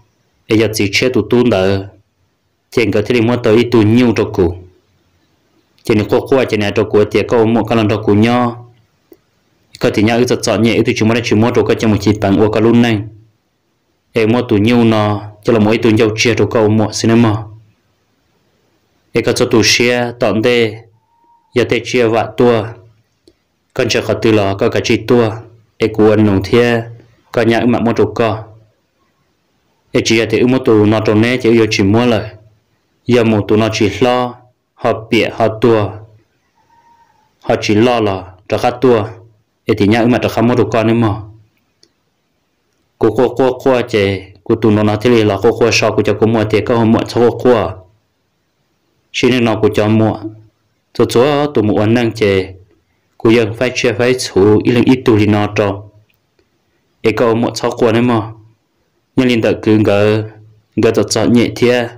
bây giờ chỉ chết tụ tuôn đỡ trên cái thế thì mới tới tụt nhiều trò cũ trên cô qua trên này trò cũ thì có một cái lần trò cũ nhau có thể nhau ít chọn nhẹ ít tụi chúng mới chỉ mua trò cái cho một chỉ bằng uống cả luôn nè e mua tủ nhiều nó cho là mỗi tủ nhiều chia đồ câu mua xin em e cái tủ chia tọn đê giờ thế chia vạ tua con chờ khó từ lò có cả chi tua e cú ăn nồng thia có nhà mà mua đồ co e chỉ là thế mua tủ nó trồng nè chỉ yêu chỉ mua lời giờ mua tủ nó chỉ lo họ bịa họ tua họ chỉ lo là cho khát tua e thì nhà mà cho khát mua đồ co nữa mà cô cô cô cô chè cô tụ nó nó thế là cô cô sao cô cho cô mua thì cô mua cho cô cô xin nên nó cô cho mua cho chúa tụ mua ăn năng chè cô vẫn phải chia phải chủ ít lần ít tụ thì nó cho ấy cô mua cho cô nữa mà nhưng linh đạo cứ ngờ ngờ cho cho nhẹ thia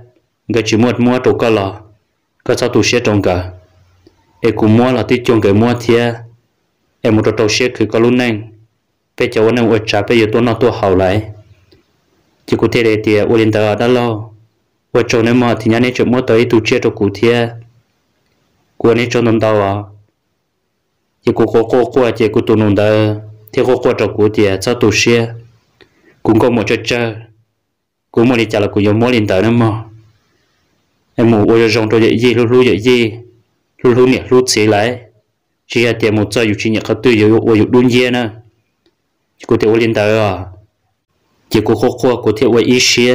ngờ chỉ mua mua đồ cơ là cơ sao tụ sẽ trồng cả ấy cô mua là tí trồng cái mua thia em một đầu xe cứ có luôn nhanh bây giờ anh em ở trả bây giờ tôi nói tôi hậu lại chỉ có thể để tiền ở đến đó đã lo ở chỗ này mà thì nhà này chỗ mới tới tụ chia cho cụ thể, của này cho nông đâu à chỉ có có có có chỉ có tụ nông đó thì có có cho cụ thiê cho tụ chia cũng có một chỗ chơi cũng một đi trả là cũng giống mỗi lên tới nữa mà em muốn ở trong tôi dạy gì luôn luôn dạy gì luôn luôn nhỉ luôn xí lại chỉ là tiền một giờ dù chỉ nhận các tư dù ở dù đun dê nữa กูเทวลินเตอร์จีกูโคกัวกูเทวอีเชีย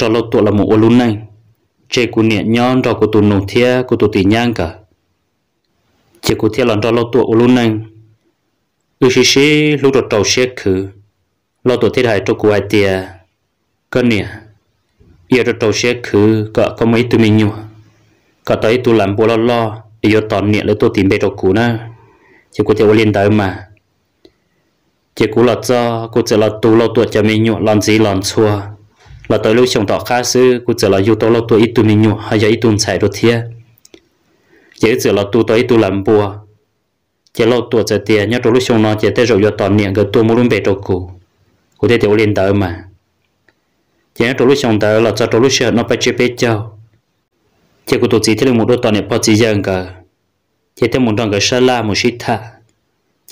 รอเราตัวละหมูอลุนนั่งเจกูเนี่ยย้อนรอกูตุนูเทียกูตุตีย่างกะเจกูเทียหลังรอเราตัวอลุนนั่งอือชิชิลูกรถเต่าเช็คคือเราตัวที่ไทยตัวกูไอเตียก็เนี่ยเยอะรถเต่าเช็คคือก็ก็ไม่ตัวมีอยู่ก็ตอนที่ตัวหลังบัวล้อล้อเยอะตอนเนี่ยเลยตัวตีนไปตัวกูนะเจกูเทวลินเตอร์มา chỉ cú là cho cú chỉ là tu lâu tuổi cho mình nhụn làm gì làm chua là tới lúc chồng tỏ khá sư cú chỉ là dù tao lâu tuổi ít tu mình nhụn hay giờ ít tu chạy đồ thiê chỉ chỉ là tu tới ít tu làm bùa chỉ lâu tuổi cho tiền nhớ lúc chồng nó chỉ tới rồi vào tỏ niệm cái tu muốn bể đồ cũ cú thế tiểu liên tới mà chỉ nhớ lúc chồng tới là cho lúc sợ nó phải chơi bết châu chỉ cú tu chỉ thấy một đôi tỏ niệm phát chỉ giờ cả chỉ thấy một đồng cái sơ la một shita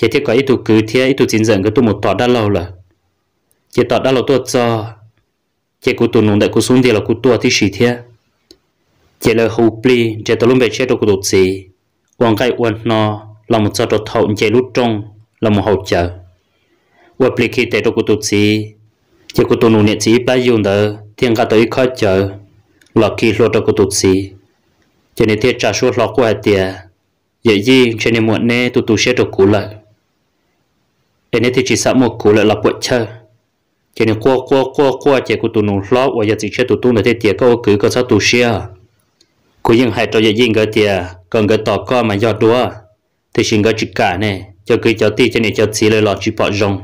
chế thiết quả ít tụ cứ thế ít tụ chính dần cái tụ một tọt đã lâu là chế tọt đã lâu tụ cho chế cụ tụ nung đại cụ xuống thì là cụ tụ thì xì thế chế là hụp pli chế tụ lúc về chết tụ cụ tụ gì quan cái quan nó là một sao tụ thầu chế lút trong là một hậu trợ quan pli khi tế tụ cụ tụ gì chế cụ tụ nung nhẹ chỉ bao nhiêu đó thiên cả tới khó chờ là khi lô tụ cụ tụ gì chế này thiết trả suốt lọ qua tiệt vậy gì chế này muộn nè tụ tụ sẽ tụ cụ lại để nên thì chỉ sợ một cú lại là bội chơi cho nên qua qua qua qua chỉ của tụi nó lo và giờ chỉ chơi tụi tôi là thế tiệt có cứ có sao tụi xia cú nhưng hay cho giờ yên cái tiệt còn cái tỏ co mà giờ đua thì xin cái chỉ cả này cho cứ cho ti cho nên cho chỉ lại lo chỉ bỏ rong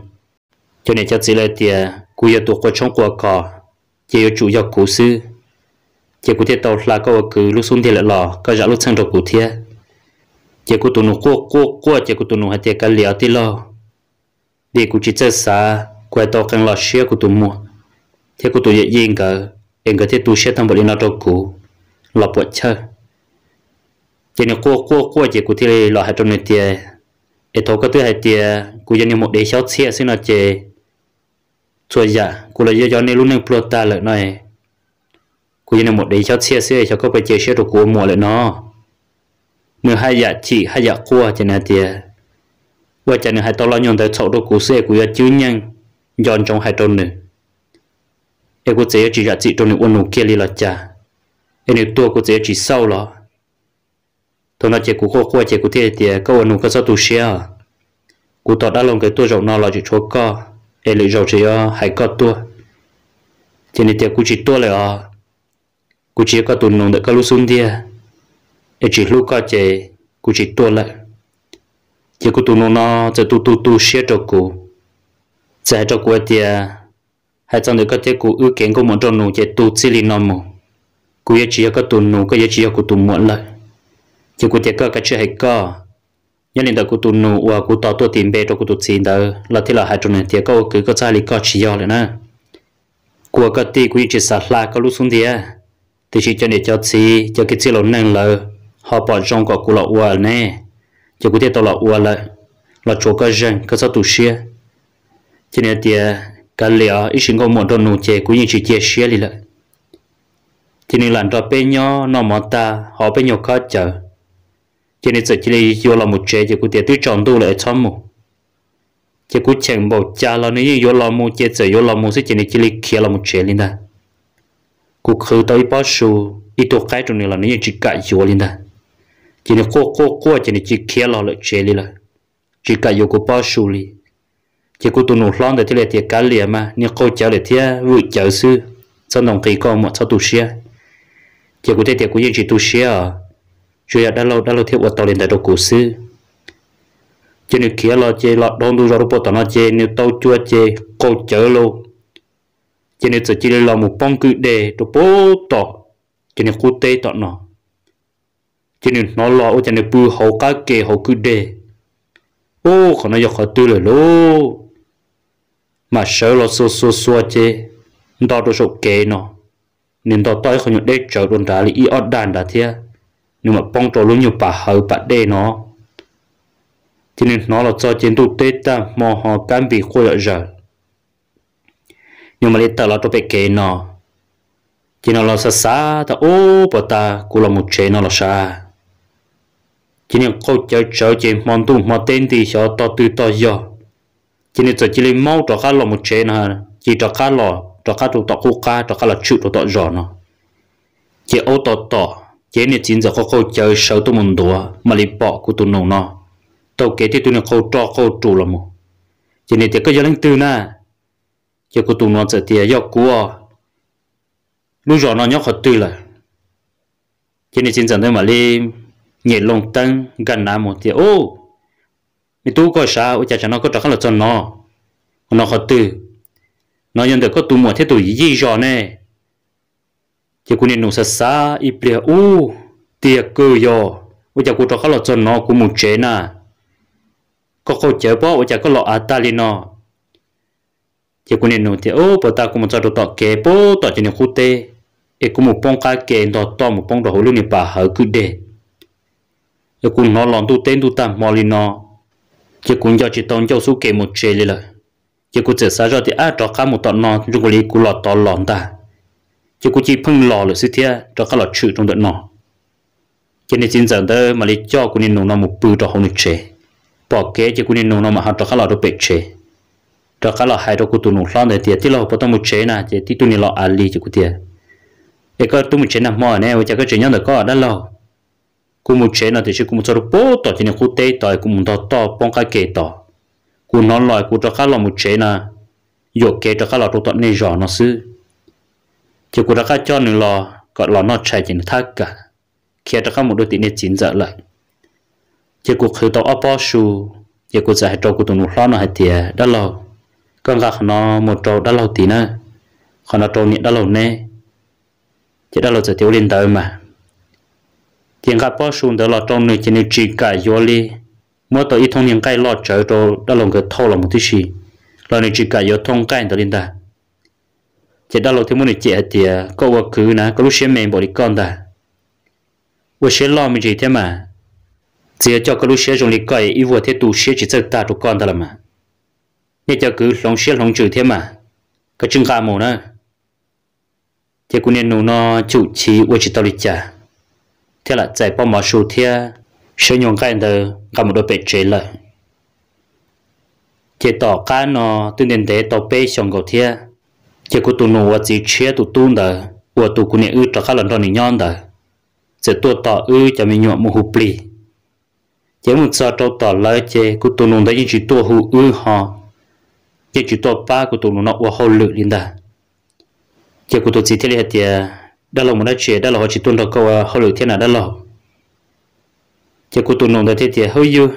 cho nên cho chỉ lại tiệt cú giờ tụi có trong qua cò chỉ có chủ yếu cú sư chỉ có thể tàu là có cứ lúc xuống thì lại lo có giờ lúc sang đầu cú thiệt chỉ có tụi nó qua qua qua chỉ có tụi nó hay tiệt cái liều thì lo đi cụ chỉ chơi xa quay to căng lọt xe của tụi mua thế của tụi dễ dàng cả em có thế tụi xe thằng bọn đi nó đâu cũ, lọt bọn chơi chỉ nếu cô cô cô chỉ cụ thì lọt hai trong này tiền em thấu cái thứ hai tiền cụ dân em một đế sáu xe xin là chơi, chua dạ cụ là do nên luôn nên ta lại này cụ dân em một đế sáu xe xe cho có phải chơi xe đồ cũ mua lại nó nửa hai dạ chỉ hai dạ cua chỉ là tiền và chả nữa hai tôi lo nhận thấy chỗ đồ cũ xe của chữ nhân nhon trong hai tao nữa em có chế chỉ ra chị trong những ôn kia là chả em được tua có chế chỉ sau lo tôi nói chế của khó khô chế của thiệt thì câu ôn có sao tu xe của tao đã lòng cái tôi rộng nó là chỉ chỗ co em lấy rộng chỉ à, hai co tôi, chỉ nên tiệc của chỉ tua là à của chỉ có tụi nông được có lúc xuống đi em chỉ lúc có chế của chỉ tua lại chỉ có tụi nó chỉ tụi tụi tụi xe cho cô chỉ cho cô tiệt hai trong đấy cái thể cô ưu kiến cô muốn cho nó chỉ tụi chỉ li nó mù cô yêu chỉ có tụi nó cái yêu chỉ có tụi muốn lại chỉ cô tiệt có cái chuyện hay có nhân nên đó cô tụi nó và cô tao tụi tiền bê cho cô tụi tiền đó là thế là hai trong này tiệt có cái có sai li có chỉ yêu rồi nè cô có tí cô chỉ sát lại có lúc xuống tiệt à, thì chỉ cho này cho chỉ cho cái chỉ lộn năng là họ bỏ trong cái cô lọ qua nè chỉ có thể tao là ua lại là chỗ cái dân cái sao tụ xia cho nên thì cái lẽ ít sinh không một đâu nụ chè cũng như chỉ chè xia đi lại cho nên làm cho bên nhau nó mà ta họ bên nhau khó chờ cho nên chỉ là vô là một chè chỉ có thể tự chọn đủ lại chọn một chỉ có chèn bảo cha là nếu vô là một chè chỉ vô là một sẽ chỉ nên chỉ là kia là một chè lên đó cuộc khởi tới bao số ít tuổi cái trong này là nếu chỉ cãi vô lên đó chỉ nên cố cố cố chỉ nên chỉ kia lo lại chế li là chỉ cả yêu cô bao xù li chỉ cô tụi nó lon để thế là thiệt cá liền mà nhưng cố cháu để thế vui cháu sư cho nông kỳ con một cháu tu sửa chỉ cô thế thiệt cô yên chỉ tu sửa chủ đã lâu đã lâu thiệt vật tao lên đại đồ cổ sư chỉ nên kia lo chế lo đông du rồi bộ tao nó chế nếu tao chua chế cô cháu lâu chỉ nên chỉ là một bông cứ để đồ bố tao chỉ nên cố tê tao nó cho nên nó lo ô cho nên bù hậu cá kê hậu cứ đề ô còn nó khó tư rồi lô mà sợ lo xô xô xô chê đó đồ sổ kê nó nên đó tôi không nhận để chờ đồn đá lý ở đàn đã thế nhưng mà bông trò luôn nhiều bà hậu bà đề nó cho nên nó là cho chiến tụ tê ta mò họ cam vị khôi ở giờ nhưng mà lấy tờ là tôi phải kê nó chỉ nó là xa xa ta ô bà ta cũng là một chế nó là xa chỉ nên câu chơi chơi chỉ mong tu mà tên thì sợ to tư to giờ chỉ nên chỉ nên mau cho cá lò một chế nè chỉ cho cá lò cho cá tụ tọ cô cá cho cá là chịu tụ tọ giò nó chỉ ô tọ tọ chỉ nên chính giờ có câu chơi sợ tu muốn đùa mà lấy bỏ của tu nổ nó tàu kế thì tu nên câu cho câu trụ là một chỉ nên thì cái giờ lên từ nè chỉ có tu nó giờ thì do của lúc giò nó nhóc hết tư là chỉ nên chính giờ thôi mà lên nhẹ lông tân gần nà một thì ô mình tu coi sao cha cha nó có trả là cho nó nó khó từ nó nhận được có tu một thế tu gì cho nè chỉ cũng nên nông sa sa ít bia u tiệc cơ yo ôi cha cũng trả là cho nó cũng một chế nà có khó chế bỏ ôi cha có lọ à ta lên nó chỉ cũng nên nông thì ô bỏ ta cũng một cho đồ tọt kế bỏ tọt cho nên khu tê ê cũng một bông cá kê tọt tọt một bông đồ hồ lưu nè bà hở cứ để giờ cũng nó lòn tu tên tu tạm mò lên nó giờ cũng giờ chỉ tông cho số kề một chế lên rồi giờ cũng chỉ sáng ra thì à cho cá một tọt nó chúng cũng lấy cũng lọt tọt lòn ta giờ cũng chỉ phăng lò rồi xí thế cho cá lọt chữ trong đợt nó cho nên chính giờ đó mà lấy cho cũng nên nông nó một bự cho hậu nịch chế bỏ kế cho cũng nên nông nó mà hạt cho cá lọt được bệt chế cho cá lọt hai cho cũng tu nông lon để thì tí lọt bắt tao một chế nè chỉ tiếc tu nè lọt ali cho cũng tiệt cái cái tu một chế nằm mò nè với cái chuyện nhau được có ở đó lâu kumu chế nó thì chứ kumu cho được bố tỏ thì nên khu tế tỏ kumu tỏ tỏ bông cái kê tỏ cú nó loại cú cho các lò một chế nè dụ kê cho các lò tụ nên rõ nó sư chỉ cú cho các cho nên lò gọi lò nó chạy chỉ nó thắc cả khi cho các một đôi tỷ nên chín giờ lại chỉ cú khử tỏ áp bao su chỉ cú giải cho cú tụ nụ lo nó hay tiề đã lò con gạc nó một trâu đã lâu tí nè còn nó trâu nhẹ đã lâu nè chỉ đã lâu sẽ thiếu lên tới mà hiện cả bao xuống đó là trong này chỉ nên chỉ cả gió li mỗi tổ ít thông những cái lo trở đồ đã lòng cái thâu là một thứ gì là này chỉ cả gió thông cái đó lên ta chỉ đã lòng thì muốn này chỉ thì có vật cứ nè có lúc xem mình bỏ đi con ta vật xem lo mình chỉ thế mà chỉ cho cái lúc xem trong đi coi ít vật thế tu xem chỉ sợ ta tụ con ta là mà nên cho cứ lòng xem lòng chữ thế mà cái chừng cả mồ nữa chỉ cũng nên nó chủ chỉ vật chỉ tao đi trả thế là chạy bom mà sụt thế sử dụng cái đó cầm một đôi bể chế lại chế tỏ cá nó tự nhiên để tỏ bể xong cầu thế chế của tụi nó chỉ chế tụ tụi đó của tụ của nè ư cho các lần đó nè nhon đó chế tụ tỏ ư cho mình nhọn một hụp lì chế một sao tàu tỏ lại chế của tụi nó đấy chỉ tụ hụ ư họ chế chỉ tụi ba của tụi nó nó qua hồ lự lên đó chế của tụi chỉ thế là đó là một nói chuyện đó là họ chỉ tuân theo câu à, hỏi lựa thiên là đó là chỉ cô tuân nông thế thì hơi yêu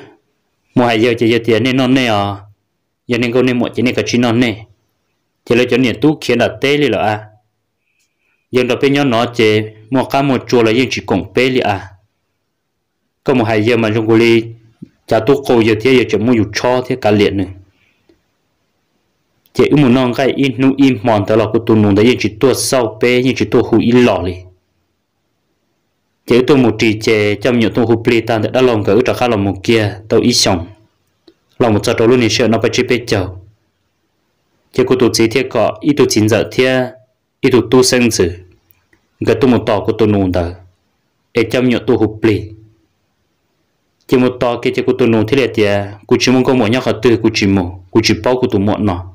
mua hai giờ chỉ giờ tiền nên non nè à giờ nên câu nên một chỉ nên cả chín non nè chỉ lấy cho nên tu khiến là tê li là à giờ đó bên nhau nói chỉ mua cá một chua là giờ chỉ cùng bê li à có một hai giờ mà trong cô li cha tu cô giờ thế giờ chỉ mua yêu cho thế cả liền này chế u muốn nong cái in nu in mòn tao là cô tu nung đấy yên chỉ tua sau pe yên chỉ tua hu in lọ li chế tu một trì chế trong nhiều tu hu ple tan đã lòng cái u trả khá lòng một kia tàu ít xong lòng một giờ tao luôn sợ nó phải chỉ pe chờ chế cô tu chỉ thiệt cọ ít tu chín giờ thiệt ít tu tu sinh sự cái tu một tọ của tu nung đó để trong nhiều tu hu ple chỉ một tọ cái chế cô tu nung thế là thiệt cô chỉ muốn có một nhóc khát tư cô chỉ muốn cô chỉ bao cô tu muốn nọ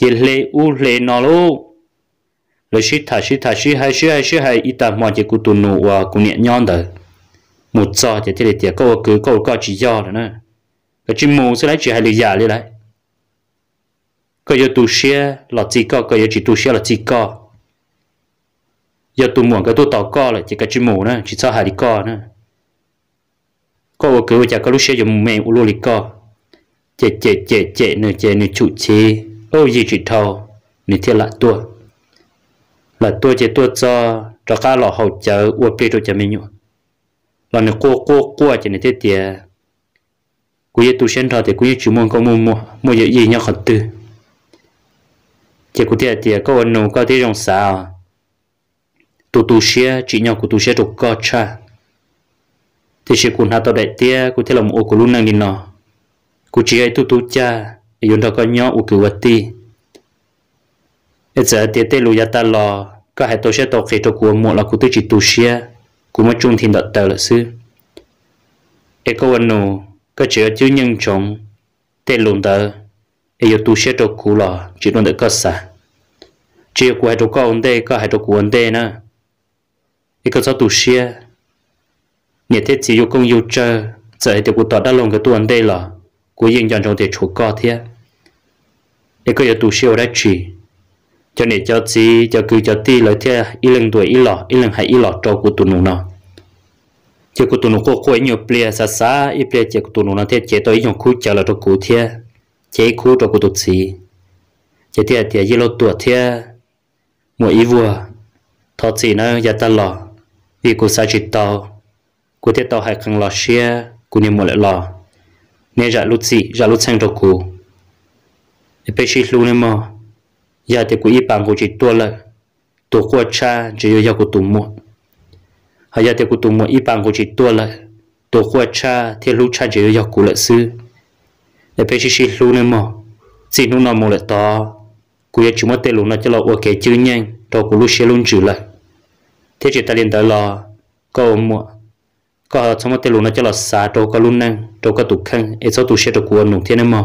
chỉ lê u lê nó lô lê shi thà shi thà shi hay shi hay shi hay ita mò chỉ cụ tụ nụ và cụ niệm nhon đời một giờ chỉ thế để tiếc câu cứ câu câu chỉ do rồi nữa cái chim mù sẽ lấy chỉ hay lý giả đi lại cái giờ tu sửa là chỉ có cái giờ chỉ tu sửa là chỉ có giờ tu muộn cái tu tàu co là chỉ cái chim mù nữa chỉ sao hay đi co nữa câu cứ chả có lúc xe dùng mềm u lô đi co chết chết chết chết nữa chết nữa chủ chế ô gì chỉ thâu mình thiên là tua là tua chỉ tua cho cho cá lọ hậu chở u bê cho chở mình nhụ là nó cua cua cua chỉ nên thế tiề cú ye tu sen thọ thì cú ye chủ môn có mua mua mua gì gì nhau khẩn tư chỉ cú tiề tiề có ôn nụ có thế trong sao tu tu xe chỉ nhau cú tu xe được có cha thì sẽ cún hạ tao đại tiề cú thế làm ô cú luôn năng đi nọ cú chỉ ai tu tu cha yêu đó có nhau u cứu vật ti giờ tiết tê lùi ta lò có hai tổ sẽ tổ khi tổ của một là cụ tôi chỉ tu xe cụ chung thiên đợt tờ là sư e có anh nô có chữ chữ nhân chồng tê lùn tờ e yêu tu xe tổ cụ lò chỉ nó được có sa chỉ của hai tổ có ông tê hai tổ của ông na, nữa e có sao tu xe nhiệt thế chỉ yêu công yêu chơi giờ thì cụ tỏ đã lồng cái tu ông tê là cụ yên dọn trong thể chủ co nên cứ giờ tụ siêu đã chỉ cho nên cho chỉ cho cứ cho ti lời thế ít lần tuổi ít lọ ít lần hay ít lọ trâu của tụ nụ nó chỉ của tụ nụ cô cô nhiều ple xa xa ít ple chỉ của tụ nụ nó thế chỉ tôi dùng khu chờ là trâu cũ thế chỉ khu trâu của tụ chỉ chỉ thế thì ít lọ tuổi thế mua ít vua thọ chỉ nó giờ ta lọ vì cô sa chỉ tao cô thế tao hay không lọ xe cô niệm mua lại lọ nên giả lúc chỉ giả lúc sang trâu cũ thì bây giờ luôn em mà giờ thì cũng ít bằng của chị tua lại tổ cha chỉ yêu giờ của tụi mua hay giờ thì của tụi mua ít bằng của chị tua lại tổ qua cha thì lúc cha chỉ yêu giờ của lại sư thì bây giờ luôn em mà chỉ lúc nào mua lại to cũng giờ chỉ mất tiền luôn là cho là ok chứ nhanh rồi cũng lúc xe luôn chữ lại thế chỉ ta liên tới là có ôm mua có họ trong mất tiền luôn là cho là xả đồ có luôn năng đồ có tụt khăn ít số tụt xe đồ của thiên em mà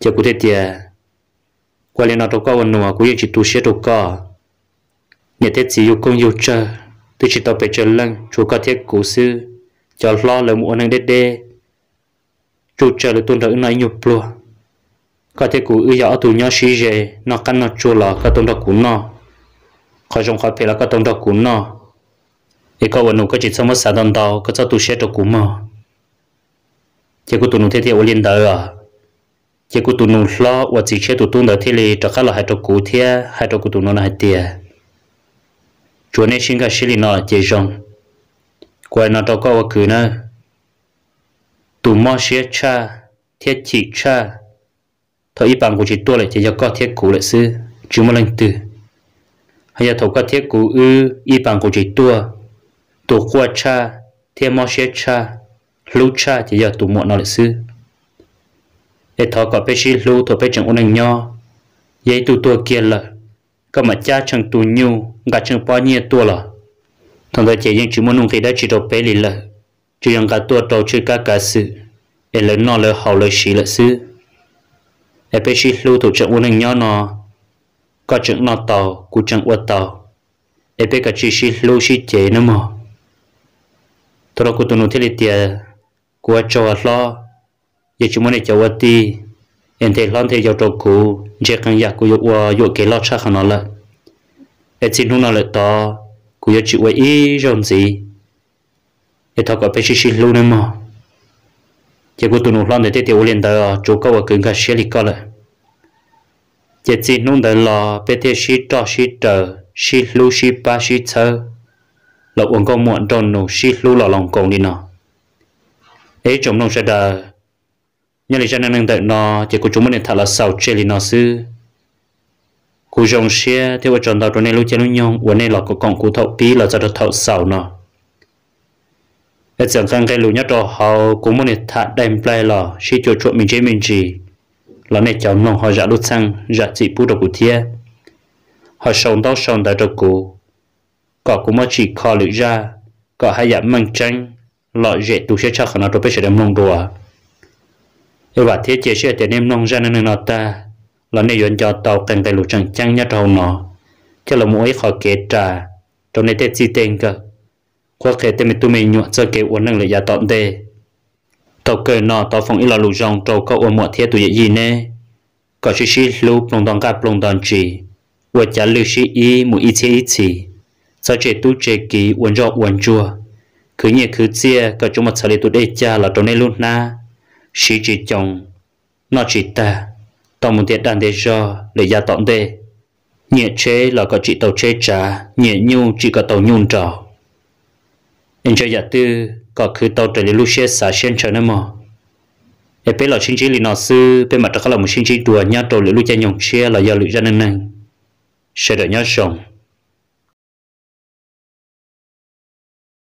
chỉ cụ thể tiệt qua liền nó đâu có nào, nùa cũng chỉ tu sửa đâu có nhà thế chỉ yêu công yêu chơi tôi chỉ tao phải chơi lăng chú có thiết cố sư cho lo là muốn năng đê đê chú chờ là tôn đợi nói nhục luôn có thể cụ ư dõi tu nhớ sĩ dề nó căn nó chua lò có tôn đọc cú nó khỏi trong khỏi phải là có tôn đọc cú nó thì có nào có chỉ sống mất xã đoàn tàu có cho tù xe đọc cú mò chỉ có tù nụ thế thì ổn định đời à chỉ có tụ nụ lo và chỉ chế tụ tung đó thì lì cho các là hai trò cũ thế hai trò cũ tụ nó là hai tiền chúa nên xin cả xí lì nó chỉ rong quay nó đâu có vật cử nữa tụ mò xí cha thiết chỉ cha thôi ít bằng của chỉ tua lại chỉ cho các thiết cũ lại sư chứ mà lên từ hay là thầu các thiết cũ ư ít bằng của chỉ tua tụ qua cha thiết mò xí cha lúc cha chỉ giờ tụ mò nó lại sư để thọ có bé xí lú thọ bé chẳng ôn anh nhau dây tu tua kia là có mà cha chẳng tu nhu gạt chẳng bao nhiêu tua là thằng đó chạy những chú muốn nung thì đã chỉ đầu bé lì là chú yang cả tua đầu chơi cả cả sự để lớn nó lớn hậu lớn xí là sự để bé xí lú thọ chẳng ôn anh nhau nó có chẳng nó tàu cũng chẳng uất tàu để bé cả chỉ xí lú xí chế nữa mà tôi đâu có tu nung thì lì tiệt của cho lo giờ chúng mình cháu đi em thấy lon thấy cháu trâu cũ giờ càng giờ cũng vừa vừa cái lót chắc nó lại em xin lúc nào lại to cũng giờ chịu ý rồi gì em thọ có phải xin luôn em mà giờ cũng tụi nó lon để tiếp theo lên tới chỗ câu ở cứng cả xe lịch cả lại giờ xin lúc đó là bé theo xí trò xí trở xí lu xí ba xí thơ là uống con muộn tròn nổ xí lu là lòng cổng đi nọ ấy chúng nó sẽ đời nhưng lại cho nên đợi nó chỉ có chúng mình thật là sầu chơi lý nó sư cú dòng xe theo vợ chồng tao này lúc chân lúc nhong uốn này là có còn cú thậu tí là cho được thậu sầu nó để chẳng cần cái lúc nhất đó họ cũng muốn thả đem play là chỉ cho chuột mình chơi mình chỉ là này cháu nông họ giả đốt xăng, giả chỉ bút được của thia họ sống tao sống tại đầu cổ có cũng mà chỉ khó lựa ra có hai dạng măng tranh loại dễ tu sẽ chắc khả năng đối với sẽ đem lòng đùa thế và thế chế sẽ tiền em nông dân nên nó ta là nên yon cho tàu càng tài lục chẳng chẳng nhất hầu nó chứ là mỗi khỏi kế trả trong này tết chi tên cơ khoa kế tên mình tụi mình nhuận cho kế uốn năng là giá tọn tê tàu cờ nó tàu phong ít là lục dòng tàu có uốn mọi thế tụi gì nè có chữ sĩ lục plong đòn cáp plong đòn chỉ uốn trả lưu sĩ y một ít chế ít chỉ sao chế tu chế kỳ uốn cho uốn chua cứ như cứ chia có chúng một xử lý tụi đây cha là trong này luôn na sĩ chỉ chồng nó chỉ ta tổng muốn tiết đàn để cho để gia tổng đề nhẹ chế là có chị tàu chế trả nhẹ nhu chỉ có tàu nhung trò anh cho giả tư có cứ tàu trở lại lúc xe xả xuyên trở nên mò em biết là chính trị lý nó sư bên mặt đó là một chính trị đùa nhau trầu lại lúc cha nhộng chia là do lựa ra nên năng sẽ đợi nhau sống